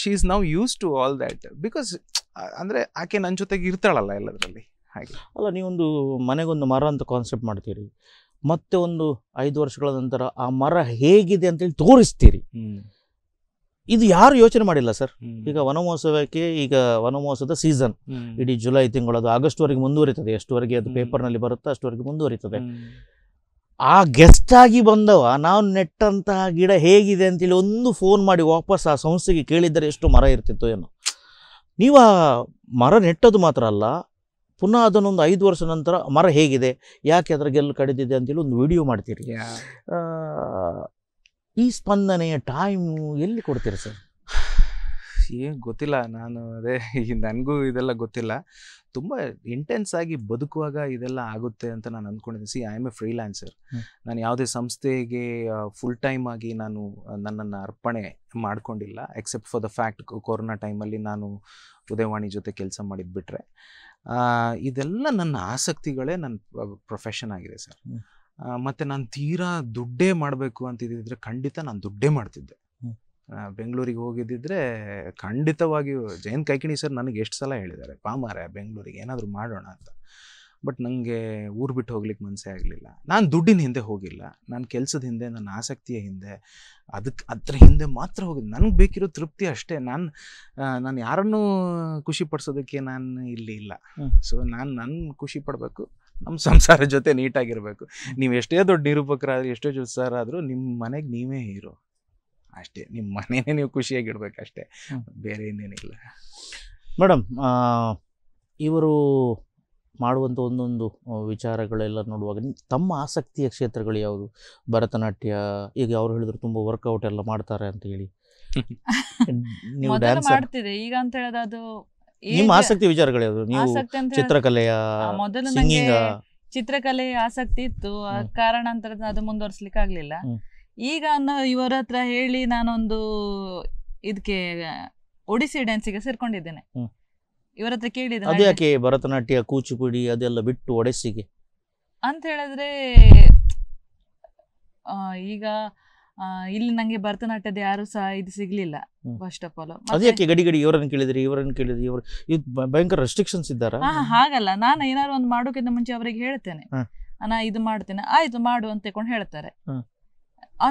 she is now used to all that because ಅಂದರೆ ಆಕೆ ನನ್ನ ಜೊತೆಗೆ ಇರ್ತಾಳಲ್ಲ ಎಲ್ಲದರಲ್ಲಿ ಹಾಗೆ ಅಲ್ಲ ನೀವೊಂದು ಮನೆಗೊಂದು ಮರ ಅಂತ ಕಾನ್ಸೆಪ್ಟ್ ಮಾಡ್ತೀರಿ ಮತ್ತೆ ಒಂದು ಐದು ವರ್ಷಗಳ ನಂತರ ಆ ಮರ ಹೇಗಿದೆ ಅಂತೇಳಿ ತೋರಿಸ್ತೀರಿ ಇದು ಯಾರು ಯೋಚನೆ ಮಾಡಿಲ್ಲ ಸರ್ ಈಗ ವನಮಹೋತ್ಸವಕ್ಕೆ ಈಗ ವನಮಹೋತ್ಸವದ ಸೀಸನ್ ಇಡೀ ಜುಲೈ ತಿಂಗಳದು ಆಗಸ್ಟ್ವರೆಗೆ ಮುಂದುವರಿತದೆ ಎಷ್ಟುವರೆಗೆ ಅದು ಪೇಪರ್ನಲ್ಲಿ ಬರುತ್ತೋ ಅಷ್ಟುವರೆಗೆ ಮುಂದುವರಿತದೆ ಆ ಗೆಸ್ಟ್ ಆಗಿ ಬಂದವ ನಾವು ನೆಟ್ಟಂತಹ ಗಿಡ ಹೇಗಿದೆ ಅಂತೇಳಿ ಒಂದು ಫೋನ್ ಮಾಡಿ ವಾಪಸ್ ಆ ಸಂಸ್ಥೆಗೆ ಕೇಳಿದ್ದರೆ ಎಷ್ಟು ಮರ ಇರ್ತಿತ್ತು ಏನು ನೀವು ಆ ಮರ ನೆಟ್ಟದು ಮಾತ್ರ ಅಲ್ಲ ಪುನಃ ಅದನ್ನೊಂದು ಐದು ವರ್ಷ ನಂತರ ಮರ ಹೇಗಿದೆ ಯಾಕೆ ಅದರ ಗೆಲ್ಲು ಕಡಿದಿದೆ ಅಂತೇಳಿ ಒಂದು ವಿಡಿಯೋ ಮಾಡ್ತೀರಿ ಈ ಸ್ಪಂದನೆಯ ಟೈಮು ಎಲ್ಲಿ ಕೊಡ್ತೀರಾ ಸರ್ ಏನು ಗೊತ್ತಿಲ್ಲ ನಾನು ಅದೇ ಈ ನನಗೂ ಇದೆಲ್ಲ ಗೊತ್ತಿಲ್ಲ ತುಂಬ ಇಂಟೆನ್ಸ್ ಆಗಿ ಬದುಕುವಾಗ ಇದೆಲ್ಲ ಆಗುತ್ತೆ ಅಂತ ನಾನು ಅಂದ್ಕೊಂಡಿದ್ದೀನಿ see I am a freelancer ನಾನು ಯಾವುದೇ ಸಂಸ್ಥೆಗೆ ಫುಲ್ ಟೈಮ್ ಆಗಿ ನಾನು ನನ್ನನ್ನು ಅರ್ಪಣೆ ಮಾಡಿಕೊಂಡಿಲ್ಲ except for the fact corona ಟೈಮಲ್ಲಿ ನಾನು ಉದಯವಾಣಿ ಜೊತೆ ಕೆಲಸ ಬಿಟ್ಟರೆ ಇದೆಲ್ಲ ನನ್ನ ಆಸಕ್ತಿಗಳೇ ನನ್ನ ಪ್ರೊಫೆಷನ್ ಆಗಿದೆ ಸರ್ ಮತ್ತು ನಾನು ತೀರಾ ದುಡ್ಡೇ ಮಾಡಬೇಕು ಅಂತಿದ್ದಿದ್ರೆ ಖಂಡಿತ ನಾನು ದುಡ್ಡೇ ಮಾಡ್ತಿದ್ದೆ ಬೆಂಗಳೂರಿಗೆ ಹೋಗಿದ್ದಿದ್ರೆ ಖಂಡಿತವಾಗಿಯೂ ಜಯಂತ್ ಕೈಕಿಣಿ ಸರ್ ನನಗೆ ಎಷ್ಟು ಸಲ ಹೇಳಿದ್ದಾರೆ ಪಾಮಾರೆ ಬೆಂಗಳೂರಿಗೆ ಏನಾದರೂ ಮಾಡೋಣ ಅಂತ ಬಟ್ ನನಗೆ ಊರು ಬಿಟ್ಟು ಹೋಗ್ಲಿಕ್ಕೆ ಮನಸ್ಸೇ ಆಗಲಿಲ್ಲ ನಾನು ದುಡ್ಡಿನ ಹಿಂದೆ ಹೋಗಿಲ್ಲ ನಾನು ಕೆಲಸದ ಹಿಂದೆ ನನ್ನ ಆಸಕ್ತಿಯ ಹಿಂದೆ ಅದಕ್ಕೆ ಅದ್ರ ಹಿಂದೆ ಮಾತ್ರ ಹೋಗಿದ್ದು ನನಗೆ ಬೇಕಿರೋ ತೃಪ್ತಿ ಅಷ್ಟೇ ನಾನು ನಾನು ಯಾರನ್ನೂ ಖುಷಿ ಪಡಿಸೋದಕ್ಕೆ ನಾನು ಇಲ್ಲಿ ಇಲ್ಲ ಸೊ ನಾನು ನನ್ನ ಖುಷಿ ಪಡಬೇಕು ನಮ್ಮ ಸಂಸಾರ ಜೊತೆ ನೀಟಾಗಿರಬೇಕು ನೀವು ಎಷ್ಟೇ ದೊಡ್ಡ ನಿರೂಪಕರಾದ್ರೂ ಎಷ್ಟೇ ಜೊತೆ ನಿಮ್ಮ ಮನೆಗೆ ನೀವೇ ಹೀರೋ ಅಷ್ಟೇ ನಿಮ್ಮ ಮನೇನೆ ನೀವು ಖುಷಿಯಾಗಿಡ್ಬೇಕು ಅಷ್ಟೇ ಬೇರೆ ಇನ್ನೇನಿಲ್ಲ ಮೇಡಮ್ ಇವರು ಮಾಡುವಂಥ ಒಂದೊಂದು ವಿಚಾರಗಳೆಲ್ಲ ನೋಡುವಾಗ ತಮ್ಮ ಆಸಕ್ತಿಯ ಕ್ಷೇತ್ರಗಳು ಯಾವುದು ಭರತನಾಟ್ಯ ಈಗ ಅವ್ರು ಹೇಳಿದ್ರು ತುಂಬ ವರ್ಕೌಟ್ ಎಲ್ಲ ಮಾಡ್ತಾರೆ ಅಂತ ಹೇಳಿ (laughs) ನೀವು ಈಗ ಅಂತ ಹೇಳಿದ ಅದು ನಿಮ್ಮ ಆಸಕ್ತಿ ವಿಚಾರಗಳು ನೀವು ಚಿತ್ರಕಲೆಯ ಮೊದಲು ಚಿತ್ರಕಲೆ ಆಸಕ್ತಿ ಇತ್ತು ಆ ಕಾರಣಾಂತರ ಅದು ಮುಂದುವರ್ಸ್ಲಿಕ್ಕೆ ಆಗ್ಲಿಲ್ಲ ಈಗ ಇವರ ಹತ್ರ ಹೇಳಿ ನಾನೊಂದು ಇದಕ್ಕೆ ಒಡಿಸಿ ಡ್ಯಾನ್ಸಿಗೆ ಸೇರ್ಕೊಂಡಿದ್ದೇನೆ ಇವರ ಹತ್ರ ಕೇಳಿದ್ದೇನೆ ಭರತನಾಟ್ಯ ಕೂಚಿಪುಡಿ ಅದೆಲ್ಲ ಬಿಟ್ಟು ಒಡೆಸಿಗೆ ಅಂತ ಹೇಳಿದ್ರೆ ಈಗ ಇಲ್ಲಿ ನಂಗೆ ಭರತನಾಟ್ಯದ ಯಾರು ಸಹ ಇದು ಸಿಗ್ಲಿಲ್ಲ ಫಸ್ಟ್ ಆಫ್ ಆಲ್ ಅದಕ್ಕೆ ಗಡಿ ಗಡಿ ಇವರನ್ನು ಕೇಳಿದ್ರಿ ಇವರನ್ನು ಕೇಳಿದ್ರಿ ಇವರು ಭಯಂಕರ ರೆಸ್ಟ್ರಿಕ್ಷನ್ಸ್ ಇದ್ದಾರಾ ಹಾಗಲ್ಲ ನಾನು ಏನಾದ್ರು ಒಂದು ಮಾಡೋಕ್ಕಿಂತ ಮುಂಚೆ ಅವರಿಗೆ ಹೇಳ್ತೇನೆ ನಾ ಇದು ಮಾಡ್ತೇನೆ ಆಯ್ತು ಮಾಡು ಅಂತ ತಕೊಂಡು ಹೇಳ್ತಾರೆ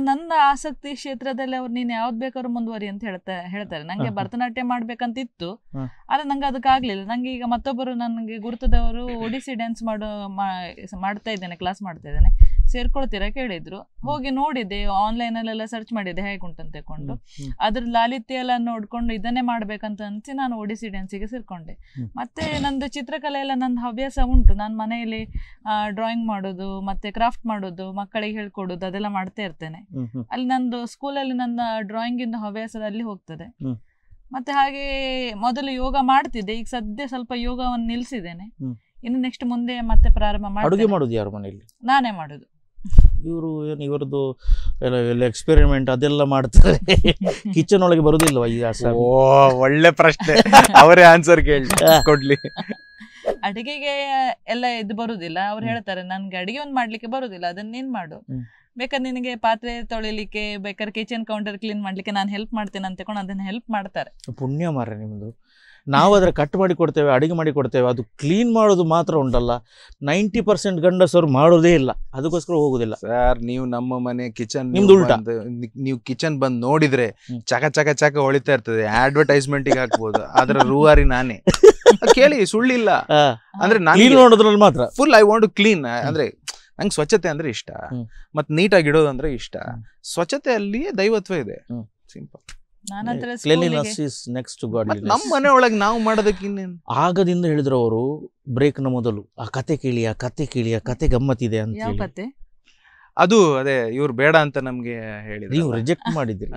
ನನ್ನ ಆಸಕ್ತಿ ಕ್ಷೇತ್ರದಲ್ಲಿ ಅವ್ರು ನೀನ್ ಯಾವ್ದು ಬೇಕಾದ್ರೂ ಮುಂದುವರಿ ಅಂತ ಹೇಳ್ತಾರೆ ಹೇಳ್ತಾರೆ ನಂಗೆ ಭರತನಾಟ್ಯ ಮಾಡ್ಬೇಕಂತ ಇತ್ತು ಆದ್ರೆ ನಂಗೆ ಅದಕ್ಕಾಗ್ಲಿಲ್ಲ ನಂಗೆ ಈಗ ಮತ್ತೊಬ್ಬರು ನನಗೆ ಗುರುತದವರು ಒಡಿಸಿ ಡ್ಯಾನ್ಸ್ ಮಾಡೋ ಮಾಡ್ತಾ ಇದ್ದೇನೆ ಕ್ಲಾಸ್ ಮಾಡ್ತಾ ಇದ್ದೇನೆ ಸೇರ್ಕೊಳ್ತೀರಾ ಕೇಳಿದ್ರು ಹೋಗಿ ನೋಡಿದೆ ಆನ್ಲೈನ್ ಅಲ್ಲೆಲ್ಲ ಸರ್ಚ್ ಮಾಡಿದೆ ಹೇಗುಂಟಂತ ತಕೊಂಡು ಅದ್ರ ಲಾಲಿತ್ಯ ಎಲ್ಲ ನೋಡ್ಕೊಂಡು ಇದನ್ನೇ ಮಾಡ್ಬೇಕಂತ ಅನ್ಸಿ ನಾನು ಒಡಿಸಿ ಡ್ಯಾನ್ಸಿಗೆ ಸೇರ್ಕೊಂಡೆ ಮತ್ತೆ ನಂದು ಚಿತ್ರಕಲೆ ಎಲ್ಲ ನಂದು ಹವ್ಯಾಸ ಉಂಟು ನಾನು ಮನೆಯಲ್ಲಿ ಡ್ರಾಯಿಂಗ್ ಮಾಡೋದು ಮತ್ತೆ ಕ್ರಾಫ್ಟ್ ಮಾಡೋದು ಮಕ್ಕಳಿಗೆ ಹೇಳ್ಕೊಡೋದು ಅದೆಲ್ಲ ಮಾಡ್ತಾ ಇರ್ತೇನೆ ಅಲ್ಲಿ ನಂದು ಸ್ಕೂಲಲ್ಲಿ ನನ್ನ ಡ್ರಾಯಿಂಗ್ ಇಂದ ಹವ್ಯಾಸ ಅಲ್ಲಿ ಹೋಗ್ತದೆ ಮತ್ತೆ ಹಾಗೆ ಮೊದಲು ಯೋಗ ಮಾಡ್ತಿದ್ದೆ ಈಗ ಸದ್ಯ ಸ್ವಲ್ಪ ಯೋಗವನ್ನು ನಿಲ್ಸಿದ್ದೇನೆ ಇನ್ನು ನೆಕ್ಸ್ಟ್ ಮುಂದೆ ಮತ್ತೆ ಪ್ರಾರಂಭ ಮಾಡಿ ಮಾಡೋದು ಮನೆಯಲ್ಲಿ ನಾನೇ ಮಾಡೋದು ಇವರು ಏನು ಇವರದ್ದು ಎಲ್ಲ ಎಕ್ಸ್ಪೆರಿಮೆಂಟ್ ಅದೆಲ್ಲ ಮಾಡ್ತಾರೆ ಕಿಚನ್ (laughs) ಒಳಗೆ ಬರುದಿಲ್ಲ ಒಳ್ಳೆ ಪ್ರಶ್ನೆ ಅವರೇ ಆನ್ಸರ್ ಕೇಳಿ (laughs) ಕೊಡ್ಲಿ ಅಡಿಗೆಗೆ ಎಲ್ಲ ಇದು ಬರುದಿಲ್ಲ ಅವ್ರು ಹೇಳ್ತಾರೆ ನನ್ಗೆ ಅಡಿಗೆ ಒಂದು ಮಾಡ್ಲಿಕ್ಕೆ ಬರುದಿಲ್ಲ ಅದನ್ನ ನೀನ್ ಮಾಡು ಬೇಕಾದ್ರೆ ನಿನಗೆ ಪಾತ್ರೆ ತೊಳಿಲಿಕ್ಕೆ ಬೇಕಾದ್ರೆ ಕಿಚನ್ ಕೌಂಟರ್ ಕ್ಲೀನ್ ಮಾಡ್ಲಿಕ್ಕೆ ನಾನು ಹೆಲ್ಪ್ ಮಾಡ್ತೇನೆ ಅಂತ ಅದನ್ನ ಹೆಲ್ಪ್ ಮಾಡ್ತಾರೆ ಪುಣ್ಯ ಮಾರ್ರೆ ನಿಮ್ದು ನಾವು ಅದರ ಕಟ್ ಮಾಡಿ ಕೊಡ್ತೇವೆ ಅಡುಗೆ ಮಾಡಿ ಕೊಡ್ತೇವೆ ಅದು ಕ್ಲೀನ್ ಮಾಡೋದು ಮಾತ್ರ ಉಂಟಲ್ಲ ನೈಂಟಿ ಪರ್ಸೆಂಟ್ ಗಂಡಸರು ಮಾಡೋದೇ ಇಲ್ಲ ಅದಕ್ಕೋಸ್ಕರ ಹೋಗುದಿಲ್ಲ ಸರ್ ನೀವು ನಮ್ಮ ಮನೆ ಕಿಚನ್ ನಿಮ್ದು ನೀವು ಕಿಚನ್ ಬಂದು ನೋಡಿದ್ರೆ ಚಕ ಚಕ ಚಕ ಹೊಳಿತಾ ಇರ್ತದೆ ಅಡ್ವರ್ಟೈಸ್ಮೆಂಟ್ ಗೆ ಹಾಕ್ಬೋದು (laughs) ಅದರ ರೂವಾರಿ ನಾನೇ ಕೇಳಿ ಸುಳ್ಳಿಲ್ಲ (laughs) ಅಂದ್ರೆ ನೋಡೋದ್ರಲ್ಲಿ ಮಾತ್ರ ಫುಲ್ ಐ ವಾಂಟ್ ಕ್ಲೀನ್ ಅಂದ್ರೆ ನಂಗೆ ಸ್ವಚ್ಛತೆ ಅಂದ್ರೆ ಇಷ್ಟ ಮತ್ತೆ ನೀಟಾಗಿ ಇಡೋದಂದ್ರೆ ಇಷ್ಟ ಸ್ವಚ್ಛತೆಯಲ್ಲಿಯೇ ದೈವತ್ವ ಇದೆ simple cleanliness is next godliness ನಮ್ಮ ಮನೆ ನಾವು ಮಾಡೋದಕ್ಕೆ ಆಗದಿಂದ ಹೇಳಿದ್ರು ಅವರು ಬ್ರೇಕ್ ನ ಮೊದಲು ಆ ಕತೆ ಕೇಳಿ ಆ ಕತೆ ಕೇಳಿ ಆ ಕತೆ ಗಮ್ಮತ್ತಿದೆ ಅಂತ ಹೇಳಿ ಕತೆ ಅದು ಅದೇ ಇವ್ರು ಬೇಡ ಅಂತ ನಮ್ಗೆ ಹೇಳಿದ್ರು ನೀವು ರಿಜೆಕ್ಟ್ ಮಾಡಿದ್ರಿ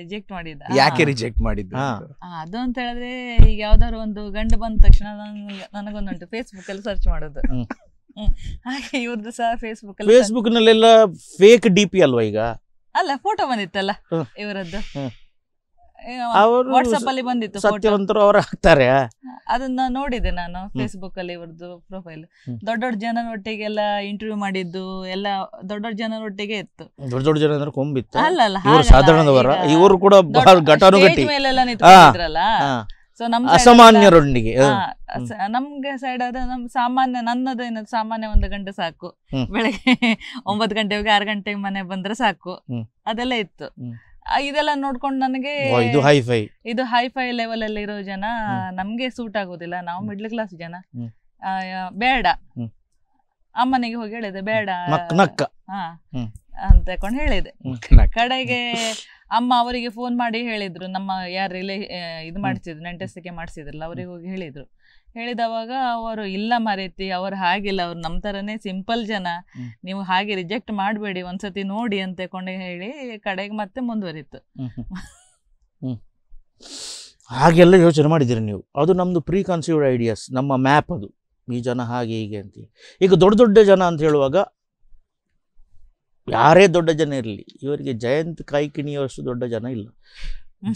ರಿಜೆಕ್ಟ್ ಮಾಡಿದ್ದ ಯಾಕೆ ರಿಜೆಕ್ಟ್ ಮಾಡಿದ್ದು ಅದು ಅಂತ ಹೇಳಿದ್ರೆ ಈಗ ಯಾವ್ದಾದ್ರು ಒಂದು ಗಂಡು ಬಂದ ತಕ್ಷಣ ನನ್ಗೆ- ನನಗೊಂದುಂಟು ಫೇಸ್ಬುಕ್ ಅಲ್ಲಿ ಸರ್ಚ್ ಮಾಡೋದು ಹಾಗೆ ಇವ್ರದ್ದು ಸಹ ಫೇಸ್ಬುಕ್ ಅಲ್ಲಿ ಫೇಸ್ಬುಕ್ ನಲ್ಲೆಲ್ಲ ಫೇಕ್ ಡಿ ಪಿ ಅಲ್ವಾ ಈಗ ಅಲ್ಲ ಫೋಟೋ ಬಂದಿತ್ತಲ್ಲ ಇವರದ್ದು ವಾಟ್ಸ್ಆಪ್ ಅಲ್ಲಿ ಬಂದಿತ್ತು ಸತ್ಯವಂತರು ಅವರು ಹಾಕ್ತಾರೆ ಅದನ್ನ ನೋಡಿದೆ ನಾನು ಫೇಸ್ಬುಕ್ ಅಲ್ಲಿ ಇವ್ರದ್ದು ಪ್ರೊಫೈಲ್ ದೊಡ್ಡ ದೊಡ್ಡ ಜನರ ಒಟ್ಟಿಗೆಲ್ಲ ಇಂಟರ್ವ್ಯೂ ಮಾಡಿದ್ದು ಎಲ್ಲ ದೊಡ್ಡ ದೊಡ್ಡ ಜನರ ಒಟ್ಟಿಗೆ ಇತ್ತು ದೊಡ್ಡ ದೊಡ್ಡ ಜನ ಅಂದ್ರೆ ಕೊಂಬಿತ್ತು ಅಲ್ಲ ಅಲ್ಲ ಸಾಧಾರಣದವರ ಇವರು ಕೂಡ ಬಹಳ ಘಟಾನುಘಟಿ ಮೇಲೆಲ್ಲ ಸೊ ನಮ್ ಅಸಾಮಾನ್ಯರೊಂದಿಗೆ ನಮ್ಗೆ ಸೈಡ್ ಅದು ನಮ್ ಸಾಮಾನ್ಯ ನನ್ನದು ಏನದು ಸಾಮಾನ್ಯ ಒಂದು ಗಂಟೆ ಸಾಕು ಬೆಳಗ್ಗೆ (laughs) ಒಂಬತ್ತು ಗಂಟೆಗೆ ಆರು ಗಂಟೆಗೆ ಮನೆ ಬಂದ್ರೆ ಸಾಕು ಅದೆಲ್ಲ ಇತ್ತು ಇದೆಲ್ಲ ನೋಡ್ಕೊಂಡು ನನಗೆ ಇದು ಹೈ ಫೈ ಇದು ಹೈ ಫೈ ಲೆವೆಲ್ ಅಲ್ಲಿ ಇರೋ ಜನ ನಮ್ಗೆ ಸೂಟ್ ಆಗೋದಿಲ್ಲ ನಾವು ಮಿಡ್ಲ್ ಕ್ಲಾಸ್ ಜನ ಬೇಡ ಅಮ್ಮನಿಗೆ ಹೋಗಿ ಹೇಳಿದೆ ಬೇಡ ಅಂತ ಕೊಂಡು ಹೇಳಿದೆ (laughs) ಕಡೆಗೆ ಅಮ್ಮ ಅವರಿಗೆ ಫೋನ್ ಮಾಡಿ ಹೇಳಿದ್ರು ನಮ್ಮ ಯಾರು ರಿಲೇ ಇದು ಮಾಡಿಸಿದ್ರು ನೆಂಟಸ್ತಿಕೆ ಮಾಡಿಸಿದ್ರಲ್ಲ ಅವರಿಗೆ ಹೋಗಿ ಹೇಳಿದ್ರು ಹೇಳಿದವಾಗ ಅವರು ಇಲ್ಲ ಮರೆತಿ ಅವರು ಹಾಗಿಲ್ಲ ಅವ್ರು ನಮ್ಮ ಥರನೇ ಸಿಂಪಲ್ ಜನ ನೀವು ಹಾಗೆ ರಿಜೆಕ್ಟ್ ಮಾಡಬೇಡಿ ಒಂದ್ಸತಿ ನೋಡಿ ಅಂತ ಕೊಂಡು ಹೇಳಿ ಕಡೆಗೆ ಮತ್ತೆ ಮುಂದುವರಿತು ಹಾಗೆಲ್ಲ ಯೋಚನೆ ಮಾಡಿದ್ದೀರಿ ನೀವು ಅದು ನಮ್ಮದು ಪ್ರೀ ಕನ್ಸೀವ್ಡ್ ಐಡಿಯಾಸ್ ನಮ್ಮ ಮ್ಯಾಪ್ ಅದು ಈ ಜನ ಹಾಗೆ ಹೀಗೆ ಅಂತ ಈಗ ದೊಡ್ಡ ದೊಡ್ಡ ಜನ ಅಂತ ಹೇಳುವಾಗ ಯಾರೇ ದೊಡ್ಡ ಜನ ಇರಲಿ ಇವರಿಗೆ ಜಯಂತ್ ಕಾಯ್ಕಿಣಿಯವಷ್ಟು ದೊಡ್ಡ ಜನ ಇಲ್ಲ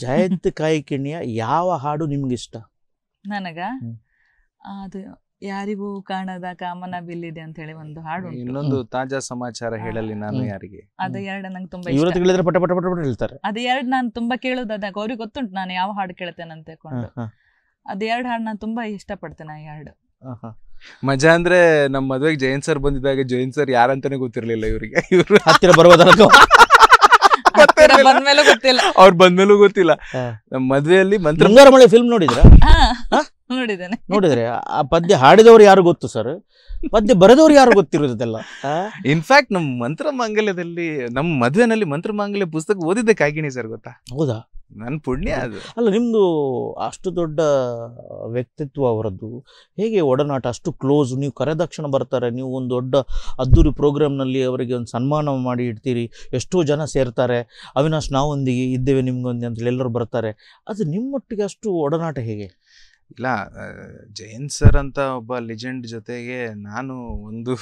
ಜಯಂತ್ ಕಾಯ್ಕಿಣಿಯ ಯಾವ ಹಾಡು ನಿಮ್ಗಿಷ್ಟ ನನಗ ಅದು ಯಾರಿಗೂ ಕಾಣದ ಕಾಮನ ಬಿಲ್ಲಿದೆ ಅಂತ ಹೇಳಿ ಒಂದು ಹಾಡು ಇನ್ನೊಂದು ತಾಜಾ ಸಮಾಚಾರ ಹೇಳಲಿ ನಾನು ಯಾರಿಗೆ ಅದು ಎರಡು ನಂಗೆ ತುಂಬಾ ಇವ್ರ ಇಷ್ಟ ತಿಳಿದ್ರೆ ಪಟ ಪಟ ಪಟ ಪಟ ಹೇಳ್ತಾರೆ ಅದು ಎರಡು ನಾನು ತುಂಬಾ ಕೇಳೋದು ಅದಾಗ ಅವ್ರಿಗೆ ಗೊತ್ತುಂಟು ನಾನು ಯಾವ ಹಾಡು ಕೇಳ್ತೇನೆ ಅಂತ ಹೇಳ್ಕೊಂಡು ಕೊಂಡು ಅದು ಎರಡು ಹಾಡು ನಾನು ತುಂಬಾ ಇಷ್ಟಪಡ್ತೇನೆ ಆ ಎರಡು ಮಜಾ ಅಂದ್ರೆ ನಮ್ಮ ಮದುವೆಗೆ ಜೈನ್ ಸರ್ ಬಂದಿದ್ದಾಗ ಜೈನ್ ಸರ್ ಯಾರಂತಾನೆ ಗೊತ್ತಿರ್ಲಿಲ್ಲ ಇವರಿಗೆ ಇವರು ಹತ್ತಿರ ಬರುವ (laughs) ಗೊತ್ತಿಲ್ಲ ಅವ್ರು ಬಂದ್ಮೇಲೂ ಗೊತ್ತಿಲ್ಲ ನಮ್ಮ ಮದುವೆಯಲ್ಲಿ ಮಂತ್ರ ಮಳೆ ಫಿಲ್ಮ್ ನೋಡಿದ್ರ ನೋಡಿದ್ದೇನೆ ನೋಡಿದ್ರೆ ಆ ಪದ್ಯ ಹಾಡಿದವರು ಯಾರು ಗೊತ್ತು ಸರ್ ಪದ್ಯ ಬರೆದವ್ರು ಯಾರು ಗೊತ್ತಿರೋದಲ್ಲ ಇನ್ಫ್ಯಾಕ್ಟ್ ನಮ್ಮ ಮಂತ್ರ ಮಾಂಗಲ್ಯದಲ್ಲಿ ನಮ್ಮ ಮದುವೆನಲ್ಲಿ ಮಂತ್ರ ಮಾಂಗಲ್ಯ ಪುಸ್ತಕ ಓದಿದ್ದೆ ಕಾಗಿಣಿ ಸರ್ ಗೊತ್ತಾ ಹೌದಾ ನನ್ನ ಪುಣ್ಯ ಅದು ಅಲ್ಲ ನಿಮ್ಮದು ಅಷ್ಟು ದೊಡ್ಡ ವ್ಯಕ್ತಿತ್ವ ಅವರದ್ದು ಹೇಗೆ ಒಡನಾಟ ಅಷ್ಟು ಕ್ಲೋಸ್ ನೀವು ಕರೆದಕ್ಷಣ ಬರ್ತಾರೆ ನೀವು ಒಂದು ದೊಡ್ಡ ಅದ್ದೂರಿ ಪ್ರೋಗ್ರಾಮ್ನಲ್ಲಿ ಅವರಿಗೆ ಒಂದು ಸನ್ಮಾನ ಮಾಡಿ ಇಡ್ತೀರಿ ಎಷ್ಟೋ ಜನ ಸೇರ್ತಾರೆ ಅವಿನಾಶ್ ನಾವೊಂದಿಗೆ ಇದ್ದೇವೆ ನಿಮ್ಗೊಂದಿಗೆ ಅಂತೇಳಿ ಎಲ್ಲರೂ ಬರ್ತಾರೆ ಅದು ನಿಮ್ಮೊಟ್ಟಿಗೆ ಅಷ್ಟು ಒಡನಾಟ ಹೇಗೆ ಇಲ್ಲ ಜೈನ್ ಸರ್ ಅಂತ ಒಬ್ಬ ಲೆಜೆಂಡ್ ಜೊತೆಗೆ ನಾನು ಒಂದು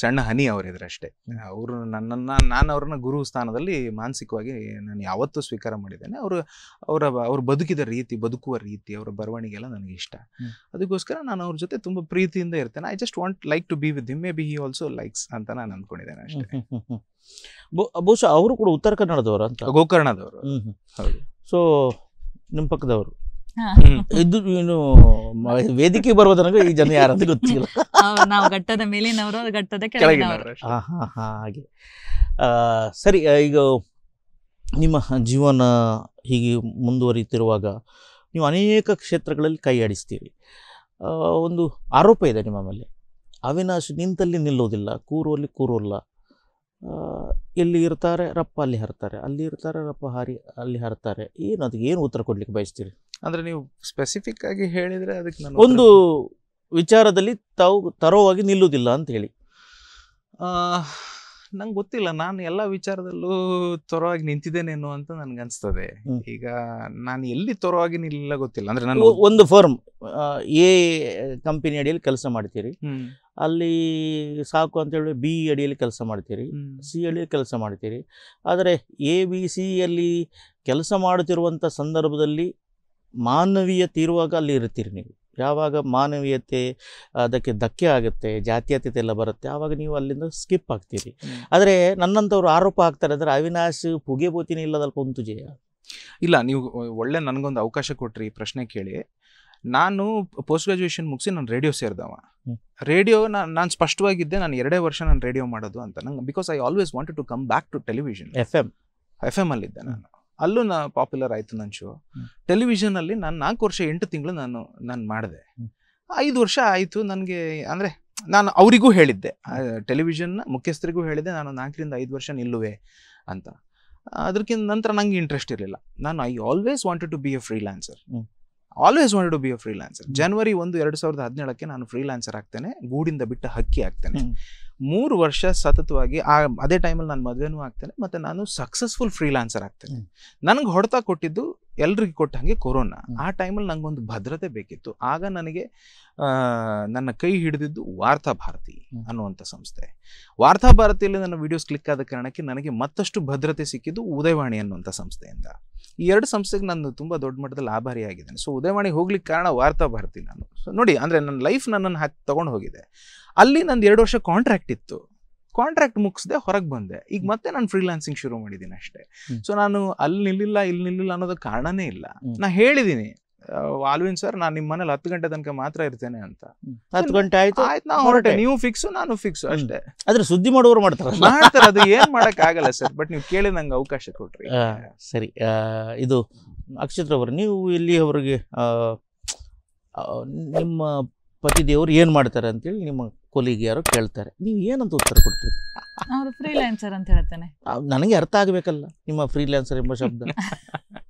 ಸಣ್ಣ ಹನಿ ಅವರಿದ್ರೆ ಅಷ್ಟೇ ಅವರು ನನ್ನನ್ನು ನಾನು ಅವ್ರನ್ನ ಗುರು ಸ್ಥಾನದಲ್ಲಿ ಮಾನಸಿಕವಾಗಿ ನಾನು ಯಾವತ್ತೂ ಸ್ವೀಕಾರ ಮಾಡಿದ್ದೇನೆ ಅವರು ಅವರ ಅವ್ರು ಬದುಕಿದ ರೀತಿ ಬದುಕುವ ರೀತಿ ಅವರ ಬರವಣಿಗೆ ಎಲ್ಲ ನನಗೆ ಇಷ್ಟ ಅದಕ್ಕೋಸ್ಕರ ನಾನು ಅವ್ರ ಜೊತೆ ತುಂಬ ಪ್ರೀತಿಯಿಂದ ಇರ್ತೇನೆ I just want like to be with him maybe he also likes ಅಂತ ನಾನು ಅಂದ್ಕೊಂಡಿದ್ದೇನೆ ಅಷ್ಟೇ ಬಹುಶಃ ಅವರು ಕೂಡ ಉತ್ತರ ಕನ್ನಡದವರು ಅಂತ ಗೋಕರ್ಣದವರು ಸೊ ನಿಮ್ಮ ಪಕ್ಕದವರು ಇದು ಏನು ವೇದಿಕೆ ಬರುವ ಈ ಜನ ಯಾರಂತ ಗೊತ್ತಿಲ್ಲ ನಾವು ಘಟ್ಟದ ಮೇಲಿನವರು ಘಟ್ಟದ ಹಾ ಹಾಗೆ ಸರಿ ಈಗ ನಿಮ್ಮ ಜೀವನ ಹೀಗೆ ಮುಂದುವರಿಯುತ್ತಿರುವಾಗ ನೀವು ಅನೇಕ ಕ್ಷೇತ್ರಗಳಲ್ಲಿ ಕೈಯಾಡಿಸ್ತೀರಿ ಒಂದು ಆರೋಪ ಇದೆ ನಿಮ್ಮ ಮೇಲೆ ಅವಿನಾಶ್ ನಿಂತಲ್ಲಿ ನಿಲ್ಲೋದಿಲ್ಲ ಕೂರುವಲ್ಲಿ ಕೂರೋಲ್ಲ ಇಲ್ಲಿ ಇರ್ತಾರೆ ರಪ್ಪ ಅಲ್ಲಿ ಹರ್ತಾರೆ ಅಲ್ಲಿ ಇರ್ತಾರೆ ರಪ್ಪ ಹಾರಿ ಅಲ್ಲಿ ಹರ್ತಾರೆ ಏನು ಅದಕ್ಕೆ ಏನು ಉತ್ತರ ಕೊಡ್ಲಿಕ್ಕೆ ಬಯಸ್ತೀರಿ ಅಂದ್ರೆ ನೀವು ಸ್ಪೆಸಿಫಿಕ್ ಆಗಿ ಹೇಳಿದ್ರೆ ಅದಕ್ಕೆ ನಾನು ಒಂದು ವಿಚಾರದಲ್ಲಿ ತಾವು ತರೋವಾಗಿ ನಿಲ್ಲುವುದಿಲ್ಲ ಅಂತ ಹೇಳಿ ನಂಗೆ ಗೊತ್ತಿಲ್ಲ ನಾನು ಎಲ್ಲ ವಿಚಾರದಲ್ಲೂ ತೊರವಾಗಿ ನಿಂತಿದ್ದೇನೆ ಅಂತ ನನ್ಗೆ ಅನಿಸ್ತದೆ ಈಗ ನಾನು ಎಲ್ಲಿ ತೊರವಾಗಿ ನಿಲ್ಲ ಗೊತ್ತಿಲ್ಲ ಅಂದ್ರೆ ನಾನು ಒಂದು ಫರ್ಮ್ ಎ ಕಂಪನಿ ಅಡಿಯಲ್ಲಿ ಕೆಲಸ ಮಾಡ್ತೀರಿ ಅಲ್ಲಿ ಸಾಕು ಅಂತೇಳಿ ಬಿ ಅಡಿಯಲ್ಲಿ ಕೆಲಸ ಮಾಡ್ತೀರಿ ಸಿ ಅಡಿಯಲ್ಲಿ ಕೆಲಸ ಮಾಡ್ತೀರಿ ಆದರೆ ಎ ಬಿ ಸಿಯಲ್ಲಿ ಕೆಲಸ ಮಾಡುತ್ತಿರುವಂಥ ಸಂದರ್ಭದಲ್ಲಿ ಮಾನವೀಯತೆ ಇರುವಾಗ ಅಲ್ಲಿ ಇರ್ತೀರಿ ನೀವು ಯಾವಾಗ ಮಾನವೀಯತೆ ಅದಕ್ಕೆ ಧಕ್ಕೆ ಆಗುತ್ತೆ ಜಾತ್ಯತೀತ ಎಲ್ಲ ಬರುತ್ತೆ ಆವಾಗ ನೀವು ಅಲ್ಲಿಂದ ಸ್ಕಿಪ್ ಆಗ್ತೀರಿ ಆದರೆ ನನ್ನಂಥವ್ರು ಆರೋಪ ಆಗ್ತಾರೆ ಅಂದರೆ ಅವಿನಾಶ್ ಪುಗೆ ಬೋತಿನೇ ಇಲ್ಲದಲ್ಪ ಒಂದು ಜಯ ಇಲ್ಲ ನೀವು ಒಳ್ಳೆ ನನಗೊಂದು ಅವಕಾಶ ಕೊಟ್ರಿ ಪ್ರಶ್ನೆ ಕೇಳಿ ನಾನು ಪೋಸ್ಟ್ ಗ್ರಾಜುಯೇಷನ್ ಮುಗಿಸಿ ನಾನು ರೇಡಿಯೋ ಸೇರಿದವ ರೇಡಿಯೋ ನಾನು ನಾನು ಸ್ಪಷ್ಟವಾಗಿದ್ದೆ ನಾನು ಎರಡೇ ವರ್ಷ ನಾನು ರೇಡಿಯೋ ಮಾಡೋದು ಅಂತ ನಂಗೆ because I always wanted to come back to television F M F M ಅಲ್ಲಿದ್ದೆ ನಾನು ಅಲ್ಲೂ ನಾ ಪಾಪ್ಯುಲರ್ ಆಯಿತು ನನ್ನ ಶೋ ಅಲ್ಲಿ ನಾನು ನಾಲ್ಕು ವರ್ಷ ಎಂಟು ತಿಂಗಳು ನಾನು ನಾನು ಮಾಡಿದೆ ಐದು ವರ್ಷ ಆಯಿತು ನನಗೆ ಅಂದ್ರೆ ನಾನು ಅವರಿಗೂ ಹೇಳಿದ್ದೆ ಟೆಲಿವಿಷನ್ ಮುಖ್ಯಸ್ಥರಿಗೂ ಹೇಳಿದ್ದೆ ನಾನು ನಾಲ್ಕರಿಂದ ಐದು ವರ್ಷ ನಿಲ್ಲುವೆ ಅಂತ ಅದಕ್ಕಿಂತ ನಂತರ ನಂಗೆ ಇಂಟ್ರೆಸ್ಟ್ ಇರಲಿಲ್ಲ ನಾನು I always wanted to be a freelancer always wanted to be a freelancer ಜನವರಿ ಒಂದು ಎರಡು ಸಾವಿರದ ಹದಿನೇಳಕ್ಕೆ ನಾನು ಫ್ರೀಲ್ಯಾನ್ಸರ್ ಆಗ್ತೇನೆ ಗೂಡಿಂದ ಬಿಟ್ಟ ಹಕ್ಕಿ ಆಗ್ತೇನೆ ಮೂರು ವರ್ಷ ಸತತವಾಗಿ ಆ ಅದೇ ಟೈಮಲ್ಲಿ ನಾನು ಮದುವೆನೂ ಆಗ್ತೇನೆ ಮತ್ತು ನಾನು ಸಕ್ಸಸ್ಫುಲ್ ಫ್ರೀಲಾನ್ಸರ್ ಆಗ್ತೇನೆ ನನಗೆ ಹೊಡೆತ ಕೊಟ್ಟಿದ್ದು ಎಲ್ರಿಗೂ ಕೊಟ್ಟ ಹಾಗೆ ಕೊರೋನಾ ಆ ಟೈಮಲ್ಲಿ ನನಗೊಂದು ಭದ್ರತೆ ಬೇಕಿತ್ತು ಆಗ ನನಗೆ ನನ್ನ ಕೈ ಹಿಡಿದಿದ್ದು ವಾರ್ತಾ ಭಾರತಿ ಅನ್ನುವಂಥ ಸಂಸ್ಥೆ ವಾರ್ತಾ ಭಾರತಿಯಲ್ಲಿ ನನ್ನ ವೀಡಿಯೋಸ್ ಕ್ಲಿಕ್ ಆದ ಕಾರಣಕ್ಕೆ ನನಗೆ ಮತ್ತಷ್ಟು ಭದ್ರತೆ ಸಿಕ್ಕಿದ್ದು ಉದಯವಾಣಿ ಅನ್ನುವಂಥ ಸಂಸ್ಥೆಯಿಂದ ಈ ಎರಡು ಸಂಸ್ಥೆಗೆ ನಾನು ತುಂಬ ದೊಡ್ಡ ಮಟ್ಟದಲ್ಲಿ ಆಭಾರಿಯಾಗಿದ್ದೇನೆ ಸೊ ಉದಯವಾಣಿಗೆ ಹೋಗ್ಲಿಕ್ಕೆ ಕಾರಣ ವಾರ್ತಾ ಬರ್ತೀನಿ ನಾನು ಸೊ ನೋಡಿ ಅಂದರೆ ನನ್ನ ಲೈಫ್ ನನ್ನನ್ನು ಹಾಕಿ ತೊಗೊಂಡು ಹೋಗಿದೆ ಅಲ್ಲಿ ನಂದು ಎರಡು ವರ್ಷ ಕಾಂಟ್ರಾಕ್ಟ್ ಇತ್ತು ಕಾಂಟ್ರಾಕ್ಟ್ ಮುಗಿಸ್ದೆ ಹೊರಗೆ ಬಂದೆ ಈಗ ಮತ್ತೆ ನಾನು ಫ್ರೀಲ್ಯಾನ್ಸಿಂಗ್ ಶುರು ಮಾಡಿದ್ದೀನಿ ಅಷ್ಟೇ ಸೊ ನಾನು ಅಲ್ಲಿ ನಿಲ್ಲಿಲ್ಲ ಇಲ್ಲಿ ನಿಲ್ಲಿಲ್ಲ ಅನ್ನೋದಕ್ಕೆ ಕಾರಣನೇ ಇಲ್ಲ ನಾ ಹೇಳಿದ್ದೀನಿ ಆಲ್ವಿನ್ ಸರ್ ನಾನು ನಿಮ್ಮ ಮನೇಲಿ ಹತ್ತು ಗಂಟೆ ತನಕ ಮಾತ್ರ ಇರ್ತೇನೆ ಅಂತ ಹತ್ತು ಗಂಟೆ ಆಯ್ತು ಆಯ್ತು ನಾವು ಹೊರಟೆ ನೀವು ಫಿಕ್ಸ್ ನಾನು ಫಿಕ್ಸ್ ಅಷ್ಟೇ ಆದ್ರೆ ಸುದ್ದಿ ಮಾಡುವವರು ಮಾಡ್ತಾರೆ ಮಾಡ್ತಾರೆ ಅದು ಏನ್ ಮಾಡಕ್ ಆಗಲ್ಲ ಸರ್ ಬಟ್ ನೀವು ಕೇಳಿ ನಂಗೆ ಅವಕಾಶ ಕೊಟ್ರಿ ಸರಿ ಇದು ಅಕ್ಷತ್ರ ಅವರು ನೀವು ಇಲ್ಲಿ ಅವರಿಗೆ ನಿಮ್ಮ ಪತಿ ಏನ್ ಏನು ಮಾಡ್ತಾರೆ ಅಂತೇಳಿ ನಿಮ್ಮ ಕೊಲಿಗೆ ಯಾರು ಕೇಳ್ತಾರೆ ನೀವು ಏನಂತ ಉತ್ತರ ಕೊಡ್ತೀರಿ ಫ್ರೀಲ್ಯಾನ್ಸರ್ ಅಂತ ಹೇಳ್ತೇನೆ ನನಗೆ ಅರ್ಥ ಆಗಬೇಕಲ್ಲ ನಿಮ್ಮ ಫ್ರೀಲ್ಯಾನ್ಸರ್ ಎಂಬ ಶಬ್ದ (laughs)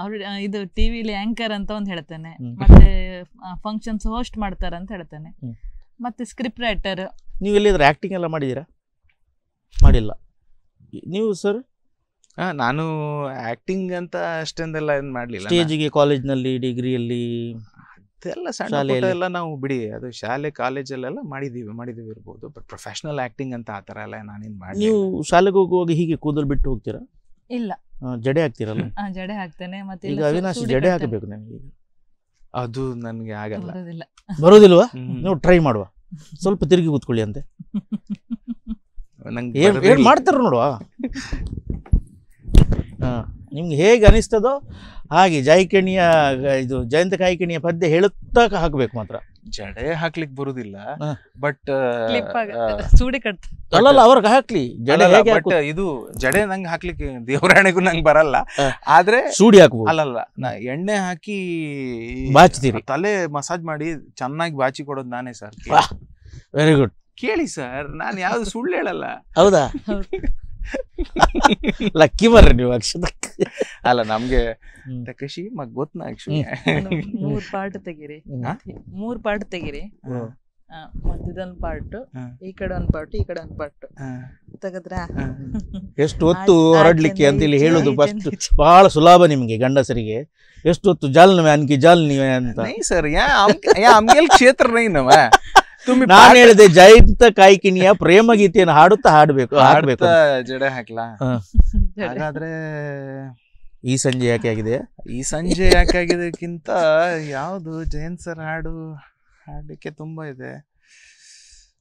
ಅವರು ಇದು ಟಿವಿಲಿ ಆಂಕರ್ ಅಂತ ಒಂದು ಹೇಳ್ತಾನೆ ಮತ್ತೆ ಫಂಕ್ಷನ್ಸ್ ಹೋಸ್ಟ್ ಮಾಡ್ತಾರೆ ಅಂತ ಹೇಳ್ತಾನೆ ಮತ್ತೆ ಸ್ಕ್ರಿಪ್ಟ್ ರೈಟರ್ ನೀವು ಎಲ್ಲಿದ್ರೆ ಆಕ್ಟಿಂಗ್ ಎಲ್ಲ ಮಾಡಿದ್ದೀರಾ ಮಾಡಿಲ್ಲ ನೀವು ಸರ್ ಹಾ ನಾನು ಆಕ್ಟಿಂಗ್ ಅಂತ ಅಷ್ಟೊಂದೆಲ್ಲ ಏನು ಮಾಡಲಿಲ್ಲ ಸ್ಟೇಜಿಗೆ ಕಾಲೇಜ್ನಲ್ಲಿ ಡಿಗ್ರಿಯಲ್ಲಿ ಅದೆಲ್ಲ ಸಣ್ಣ ಎಲ್ಲ ನಾವು ಬಿಡಿ ಅದು ಶಾಲೆ ಕಾಲೇಜಲ್ಲೆಲ್ಲ ಮಾಡಿದ್ದೀವಿ ಮಾಡಿದ್ದೀವಿ ಇರ್ಬೋದು ಬಟ್ ಪ್ರೊಫೆಷ್ನಲ್ ಆ್ಯಕ್ಟಿಂಗ್ ಅಂತ ಆ ಥರ ಎಲ್ಲ ನಾನೇನು ಮಾಡಿ ನೀವು ಶಾಲೆಗೆ ಹೋಗುವಾಗ ಹೀಗೆ ಕೂದಲು ಬಿಟ್ಟು ಹೋಗ್ತೀರಾ ಇಲ್ಲ ಜಡೆ ಹಾಕ್ತಿರಲ್ಲ ಜಡೆ ಹಾಕ್ತೇನೆ ಮತ್ತೆ ಈಗ ಅವಿನಾಶ್ ಜಡೆ ಹಾಕಬೇಕು ನನಗೆ ಅದು ನನಗೆ ಆಗಲ್ಲ ಬರೋದಿಲ್ಲ ಬರೋದಿಲ್ವಾ ನೀವು ಟ್ರೈ ಮಾಡುವ ಸ್ವಲ್ಪ ತಿರುಗಿ ಕೂತ್ಕೊಳ್ಳಿ ಅಂತೆ ನಂಗೆ ಏನ್ ಏನ್ ಮಾಡ್ತಾರ ನೋಡುವ ನಿಮ್ಗೆ ಹೇಗೆ ಅನಿಸ್ತದೋ ಹಾಗೆ ಜಾಯ್ಕಣಿಯ ಇದು ಜಯಂತ ಕಾಯ್ಕಣಿಯ ಪದ್ಯ ಹೇಳುತ್ತಾ ಹಾಕಬೇಕು ಮಾತ್ರ ಜಡೆ ಹಾಕ್ಲಿಕ್ ಬರುದಿಲ್ಲ ಬಟ್ ಸೂಡಿ ಹಾಕ್ಲಿ ಜಡೆ ಬಟ್ ಇದು ಜಡೆ ನಂಗೆ ಹಾಕ್ಲಿಕ್ಕೆ ದೇವರಾಣೆಗೂ ನಂಗೆ ಬರಲ್ಲ ಆದ್ರೆ ಸೂಡಿ ಹಾಕ್ಬೋದು ಅಲ್ಲಲ್ಲ ಎಣ್ಣೆ ಹಾಕಿ ಬಾಚ್ತೀರಿ ತಲೆ ಮಸಾಜ್ ಮಾಡಿ ಚೆನ್ನಾಗಿ ಬಾಚಿ ಕೊಡೋದು ನಾನೇ ಸರ್ ವೆರಿ ಗುಡ್ ಕೇಳಿ ಸರ್ ನಾನು ಯಾವ್ದು ಸುಳ್ಳು ಹೇಳಲ್ಲ ಹೌದಾ ಲಕ್ಕಿ ಬರ್ರಿ ನೀವು ಅಕ್ಷತಕ್ಕ ಅಲ್ಲ ನಮ್ಗೆ ಕೃಷಿ ಮಗ್ ಗೊತ್ತ ಮೂರ್ ಪಾರ್ಟ್ ತೆಗಿರಿ ಮೂರ್ ಪಾರ್ಟ್ ತೆಗಿರಿ ಮಧ್ಯದೊಂದ್ ಪಾರ್ಟ್ ಈ ಕಡೆ ಒಂದ್ ಪಾರ್ಟ್ ಈ ಕಡೆ ಒಂದ್ ಪಾರ್ಟ್ ತೆಗದ್ರ (laughs) ಎಷ್ಟು ಹೊತ್ತು ಹೊರಡ್ಲಿಕ್ಕೆ ಅಂತ ಇಲ್ಲಿ ಹೇಳುದು ಫಸ್ಟ್ ಬಹಳ ಸುಲಭ ನಿಮ್ಗೆ ಗಂಡಸರಿಗೆ ಎಷ್ಟು ಹೊತ್ತು ಜಾಲ್ನವೆ ಅನ್ಕಿ ನೀವೇ ಅಂತ ಸರ್ ಯಾ ಅಮ್ಗೆಲ್ ಕ್ಷೇತ್ರ ನಾನ್ ನವ ನಾನು ಹೇಳಿದೆ ಜಯಂತ ಕಾಯ್ಕಿನಿಯ ಪ್ರೇಮ ಗೀತೆಯನ್ನು ಹಾಡುತ್ತಾ ಹಾಡ್ಬೇಕು ಹಾಡ್ಬೇಕು ಜಡೆ ಹಾಕ್ಲಾ (laughs) ಹಾಗಾದ್ರೆ ಈ ಸಂಜೆ ಯಾಕೆ ಆಗಿದೆ ಈ ಸಂಜೆ ಯಾಕೆ ಆಗಿದೆಕ್ಕಿಂತ ಯಾವುದು ಜಯಂತ್ ಸರ್ ಹಾಡು ಹಾಡಕ್ಕೆ ತುಂಬ ಇದೆ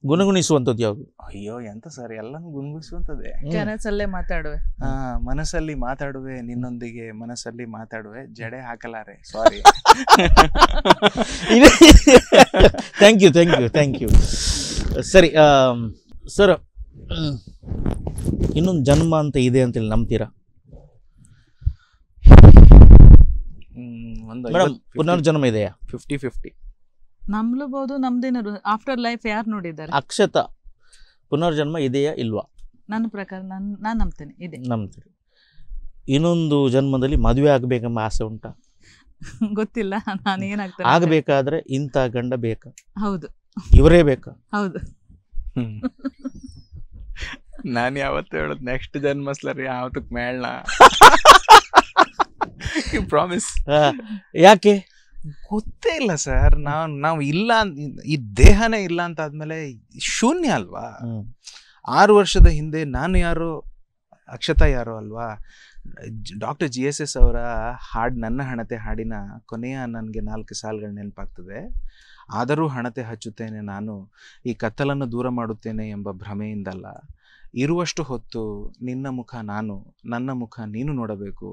ಗುಣಗುಣಿಸುವಂಥದ್ದು ಯಾವುದು ಅಯ್ಯೋ ಎಂತ ಸರ್ ಎಲ್ಲಾನು ಗುಣಗುಣಿಸುವಂಥದ್ದೇ ಕನಸಲ್ಲೇ ಮಾತಾಡುವೆ ಹಾ ಮನಸ್ಸಲ್ಲಿ ಮಾತಾಡುವೆ ನಿನ್ನೊಂದಿಗೆ ಮನಸ್ಸಲ್ಲಿ ಮಾತಾಡುವೆ ಜಡೆ ಹಾಕಲಾರೆ sorry thank you thank you thank you ಸರಿ ಸರ್ ಇನ್ನೊಂದು ಜನ್ಮ ಅಂತ ಇದೆ ಅಂತೇಳಿ ನಂಬ್ತೀರಾ ಪುನರ್ಜನ್ಮ ಇದೆಯಾ ಫಿಫ್ಟಿ ಫಿಫ್ಟಿ ನಂಬಲಬಹುದು ನಮ್ದೇನಾರು ಆಫ್ಟರ್ ಲೈಫ್ ಯಾರು ನೋಡಿದ್ದಾರೆ ಅಕ್ಷತ ಪುನರ್ಜನ್ಮ ಇದೆಯಾ ಇಲ್ವಾ ನನ್ನ ಪ್ರಕಾರ ನಾನು ನಾನು ನಂಬ್ತೇನೆ ಇದೆ ನಂಬ್ತೀನಿ ಇನ್ನೊಂದು ಜನ್ಮದಲ್ಲಿ ಮದುವೆ ಆಗಬೇಕೆಂಬ ಆಸೆ ಉಂಟಾ (laughs) ಗೊತ್ತಿಲ್ಲ ನಾನು ಏನಾಗ್ತೇನೆ ಆಗಬೇಕಾದ್ರೆ ಇಂಥ ಗಂಡ ಬೇಕಾ ಹೌದು ಇವರೇ ಬೇಕಾ ಹೌದು ನಾನು ಯಾವತ್ತು ಹೇಳೋದು ನೆಕ್ಸ್ಟ್ ಜನ್ಮಸ್ಲರಿ ಯಾವತ್ತಕ್ಕೆ ಮೇಳ (laughs) ಪ್ರಾಮಿಸ್ (laughs) ಯಾಕೆ ಗೊತ್ತೇ ಇಲ್ಲ ಸರ್ ನಾವು ನಾವು ಇಲ್ಲ ಈ ದೇಹನೇ ಇಲ್ಲ ಅಂತ ಆದ್ಮೇಲೆ ಶೂನ್ಯ ಅಲ್ವಾ ಆರು ವರ್ಷದ ಹಿಂದೆ ನಾನು ಯಾರು ಅಕ್ಷತಾ ಯಾರು ಅಲ್ವಾ ಡಾಕ್ಟರ್ ಜಿ ಎಸ್ ಎಸ್ ಅವರ ಹಾಡು ನನ್ನ ಹಣತೆ ಹಾಡಿನ ಕೊನೆಯ ನನಗೆ ನಾಲ್ಕು ಸಾಲುಗಳು ನೆನಪಾಗ್ತದೆ ಆದರೂ ಹಣತೆ ಹಚ್ಚುತ್ತೇನೆ ನಾನು ಈ ಕತ್ತಲನ್ನು ದೂರ ಮಾಡುತ್ತೇನೆ ಎಂಬ ಭ್ರಮೆಯಿಂದಲ್ಲ ಇರುವಷ್ಟು ಹೊತ್ತು ನಿನ್ನ ಮುಖ ನಾನು ನನ್ನ ಮುಖ ನೀನು ನೋಡಬೇಕು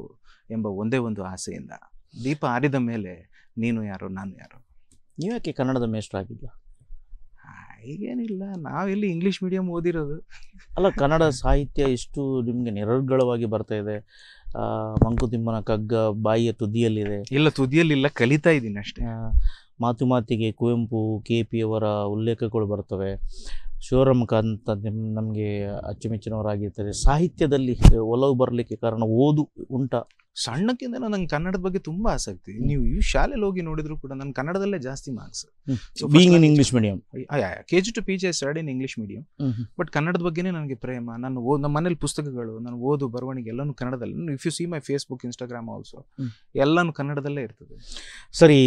ಎಂಬ ಒಂದೇ ಒಂದು ಆಸೆಯಿಂದ ದೀಪ ಆರಿದ ಮೇಲೆ ನೀನು ಯಾರು ನಾನು ಯಾರು ನೀವು ಯಾಕೆ ಕನ್ನಡದ ಮೇಷ್ಟ್ರು ಆಗಿಲ್ಲ ಈಗೇನಿಲ್ಲ ನಾವಿಲ್ಲಿ ಇಂಗ್ಲೀಷ್ ಮೀಡಿಯಂ ಓದಿರೋದು ಅಲ್ಲ ಕನ್ನಡ ಸಾಹಿತ್ಯ ಇಷ್ಟು ನಿಮಗೆ ನಿರರ್ಗಳವಾಗಿ ಬರ್ತಾ ಇದೆ ಮಂಕುತಿಮ್ಮನ ಕಗ್ಗ ಬಾಯಿಯ ತುದಿಯಲ್ಲಿದೆ ಇಲ್ಲ ತುದಿಯಲ್ಲಿಲ್ಲ ಕಲಿತಾ ಇದ್ದೀನಿ ಅಷ್ಟೇ ಮಾತು ಮಾತಿಗೆ ಕುವೆಂಪು ಕೆ ಪಿ ಅವರ ಉಲ್ಲೇಖಗಳು ಬರ್ತವೆ ಶಿವರಾಮಕ ಅಂತ ನಿಮ್ಮ ನಮಗೆ ಅಚ್ಚುಮೆಚ್ಚಿನವರಾಗಿರ್ತಾರೆ ಸಾಹಿತ್ಯದಲ್ಲಿ ಒಲವು ಬರಲಿಕ್ಕೆ ಕಾರಣ ಓದು ಉಂಟ ಸಣ್ಣಕ್ಕಿಂತ ನಂಗೆ ಕನ್ನಡದ ಬಗ್ಗೆ ತುಂಬಾ ಆಸಕ್ತಿ ನೀವು ಈ ಶಾಲೆಲಿ ಹೋಗಿ ನೋಡಿದ್ರು ಕೂಡ ನನ್ನ ಕನ್ನಡದಲ್ಲೇ ಜಾಸ್ತಿ marks in English medium K G to P G study in English medium but ಕನ್ನಡದ ಬಗ್ಗೆನೇ ನನಗೆ ಪ್ರೇಮ ನಾನು ನಮ್ಮ ಮನೇಲಿ ಪುಸ್ತಕಗಳು ನಾನು ಓದು ಬರವಣಿಗೆ ಎಲ್ಲನೂ ಕನ್ನಡದಲ್ಲಿ if you see my Facebook Instagram also ಎಲ್ಲಾನು ಕನ್ನಡದಲ್ಲೇ ಇರ್ತದೆ ಸರಿ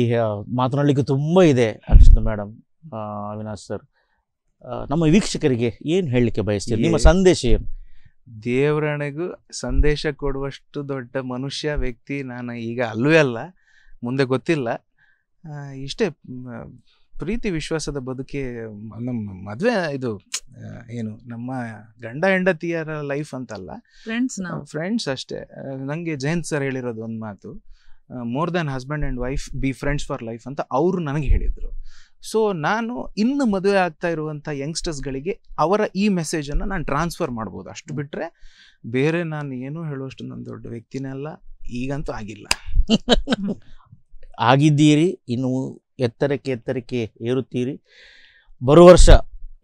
ಮಾತನಾಡಲಿಕ್ಕೆ ತುಂಬಾ ಇದೆ ಅಕ್ಷಿತ್ ಮೇಡಮ್ ಅವಿನಾಶ್ ಸರ್ ನಮ್ಮ ವೀಕ್ಷಕರಿಗೆ ಏನು ಹೇಳಲಿಕ್ಕೆ ಬಯಸ್ತೀರಿ ನಿಮ್ಮ ಸಂದೇಶ ಏನು ದೇವರಣೆಗೂ ಸಂದೇಶ ಕೊಡುವಷ್ಟು ದೊಡ್ಡ ಮನುಷ್ಯ ವ್ಯಕ್ತಿ ನಾನು ಈಗ ಅಲ್ಲವೇ ಅಲ್ಲ ಮುಂದೆ ಗೊತ್ತಿಲ್ಲ ಇಷ್ಟೇ ಪ್ರೀತಿ ವಿಶ್ವಾಸದ ಬದುಕೆ ನಮ್ಮ ಮದುವೆ ಇದು ಏನು ನಮ್ಮ ಗಂಡ ಹೆಂಡತಿಯರ ಲೈಫ್ ಅಂತಲ್ಲ ಫ್ರೆಂಡ್ಸ್ ಫ್ರೆಂಡ್ಸ್ ಅಷ್ಟೇ ನನಗೆ ಜಯಂತ್ ಸರ್ ಹೇಳಿರೋದು ಒಂದು ಮಾತು more than husband and wife be friends for life ಅಂತ ಅವರು ನನಗೆ ಹೇಳಿದರು ಸೊ ನಾನು ಇನ್ನು ಮದುವೆ ಆಗ್ತಾ ಇರುವಂಥ ಯಂಗ್ಸ್ಟರ್ಸ್ಗಳಿಗೆ ಅವರ ಈ ಮೆಸೇಜನ್ನು ನಾನು ಟ್ರಾನ್ಸ್ಫರ್ ಮಾಡ್ಬೋದು ಅಷ್ಟು ಬಿಟ್ಟರೆ ಬೇರೆ ನಾನು ಏನೂ ಹೇಳುವಷ್ಟು ನನ್ನ ದೊಡ್ಡ ವ್ಯಕ್ತಿನೇ ಅಲ್ಲ ಈಗಂತೂ ಆಗಿಲ್ಲ ಆಗಿದ್ದೀರಿ ಇನ್ನು ಎತ್ತರಕ್ಕೆ ಎತ್ತರಕ್ಕೆ ಏರುತ್ತೀರಿ ಬರುವ ವರ್ಷ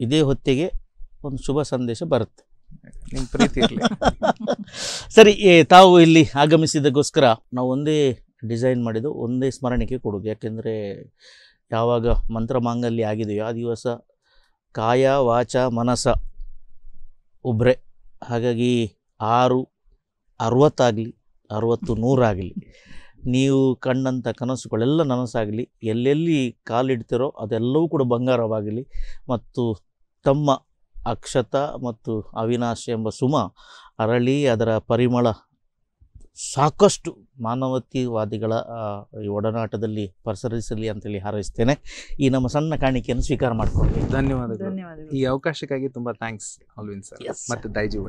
ಇದೇ ಹೊತ್ತಿಗೆ ಒಂದು ಶುಭ ಸಂದೇಶ ಬರುತ್ತೆ ನಿಮ್ಮ ಪ್ರೀತಿ ಇರಲಿ (laughs) ಸರಿ ತಾವು ಇಲ್ಲಿ ಆಗಮಿಸಿದ್ದಕ್ಕೋಸ್ಕರ ನಾವು ಒಂದೇ ಡಿಸೈನ್ ಮಾಡಿದ್ದು ಒಂದೇ ಸ್ಮರಣಿಕೆ ಕೊಡೋದು ಯಾಕೆಂದರೆ ಯಾವಾಗ ಮಂತ್ರ ಮಾಂಗಲ್ಯ ಆಗಿದೆಯೋ ಆ ದಿವಸ ಕಾಯ ವಾಚ ಮನಸ ಉಬ್ರೆ ಹಾಗಾಗಿ ಆರು ಅರವತ್ತಾಗಲಿ ಅರವತ್ತು ನೂರಾಗಲಿ ನೀವು ಕಂಡಂಥ ಕನಸುಗಳೆಲ್ಲ ನನಸಾಗಲಿ ಎಲ್ಲೆಲ್ಲಿ ಕಾಲಿಡ್ತಿರೋ ಅದೆಲ್ಲವೂ ಕೂಡ ಬಂಗಾರವಾಗಲಿ ಮತ್ತು ತಮ್ಮ ಅಕ್ಷತ ಮತ್ತು ಅವಿನಾಶ ಎಂಬ ಸುಮ ಅರಳಿ ಅದರ ಪರಿಮಳ ಸಾಕಷ್ಟು ಮಾನವತೀವಾದಿಗಳ ಈ ಒಡನಾಟದಲ್ಲಿ ಪರಿಸರಿಸಲಿ ಅಂತೇಳಿ ಹಾರೈಸ್ತೇನೆ ಈ ನಮ್ಮ ಸಣ್ಣ ಕಾಣಿಕೆಯನ್ನು ಸ್ವೀಕಾರ ಮಾಡಿಕೊಂಡು ಧನ್ಯವಾದಗಳು ಈ ಅವಕಾಶಕ್ಕಾಗಿ ತುಂಬ ಥ್ಯಾಂಕ್ಸ್ ಅಲ್ವಿನ್ ಸರ್ ಮತ್ತು ದೈಜಿ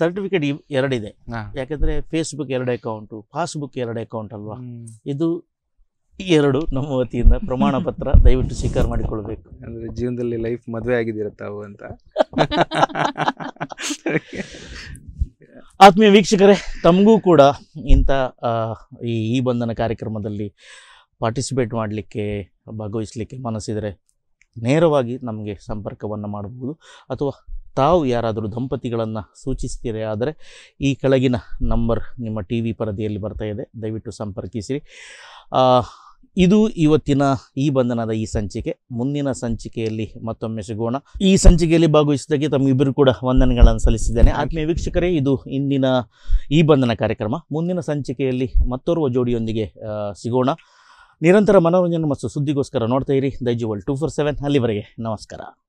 ಸರ್ಟಿಫಿಕೇಟ್ ಎರಡಿದೆ ಹಾಂ ಯಾಕಂದರೆ ಫೇಸ್ಬುಕ್ ಎರಡು ಅಕೌಂಟು ಪಾಸ್ಬುಕ್ ಎರಡು ಅಕೌಂಟ್ ಅಲ್ವಾ ಇದು ಎರಡು ನಮ್ಮ ವತಿಯಿಂದ ಪ್ರಮಾಣ ಪತ್ರ (laughs) ದಯವಿಟ್ಟು ಸ್ವೀಕಾರ ಮಾಡಿಕೊಳ್ಬೇಕು ಅಂದ್ರೆ ಜೀವನದಲ್ಲಿ ಲೈಫ್ ಮದುವೆ ಆಗಿದ್ದೀರ ತಾವು ಅಂತ (laughs) ಆತ್ಮೀಯ ವೀಕ್ಷಕರೇ ತಮಗೂ ಕೂಡ ಇಂಥ ಈ ಈ ಬಂಧನ ಕಾರ್ಯಕ್ರಮದಲ್ಲಿ ಪಾರ್ಟಿಸಿಪೇಟ್ ಮಾಡಲಿಕ್ಕೆ ಭಾಗವಹಿಸಲಿಕ್ಕೆ ಮನಸ್ಸಿದರೆ ನೇರವಾಗಿ ನಮಗೆ ಸಂಪರ್ಕವನ್ನು ಮಾಡಬಹುದು ಅಥವಾ ತಾವು ಯಾರಾದರೂ ದಂಪತಿಗಳನ್ನು ಸೂಚಿಸ್ತೀರಿ ಆದರೆ ಈ ಕೆಳಗಿನ ನಂಬರ್ ನಿಮ್ಮ ಟಿ ವಿ ಪರದೆಯಲ್ಲಿ ಬರ್ತಾ ಇದೆ ದಯವಿಟ್ಟು ಸಂಪರ್ಕಿಸಿರಿ ಇದು ಇವತ್ತಿನ ಈ ಬಂಧನದ ಈ ಸಂಚಿಕೆ ಮುಂದಿನ ಸಂಚಿಕೆಯಲ್ಲಿ ಮತ್ತೊಮ್ಮೆ ಸಿಗೋಣ ಈ ಸಂಚಿಕೆಯಲ್ಲಿ ಭಾಗವಹಿಸಿದಾಗೆ ತಮ್ಮಿಬ್ಬರು ಕೂಡ ವಂದನೆಗಳನ್ನು ಸಲ್ಲಿಸಿದ್ದೇನೆ ಆತ್ಮೀಯ ವೀಕ್ಷಕರೇ ಇದು ಇಂದಿನ ಈ ಬಂಧನ ಕಾರ್ಯಕ್ರಮ ಮುಂದಿನ ಸಂಚಿಕೆಯಲ್ಲಿ ಮತ್ತೋರ್ವ ಜೋಡಿಯೊಂದಿಗೆ ಸಿಗೋಣ ನಿರಂತರ ಮನೋರಂಜನೆ ಮತ್ತು ಸುದ್ದಿಗೋಸ್ಕರ ನೋಡ್ತಾ ಇರಿ Daijiworld two four seven ಅಲ್ಲಿವರೆಗೆ ನಮಸ್ಕಾರ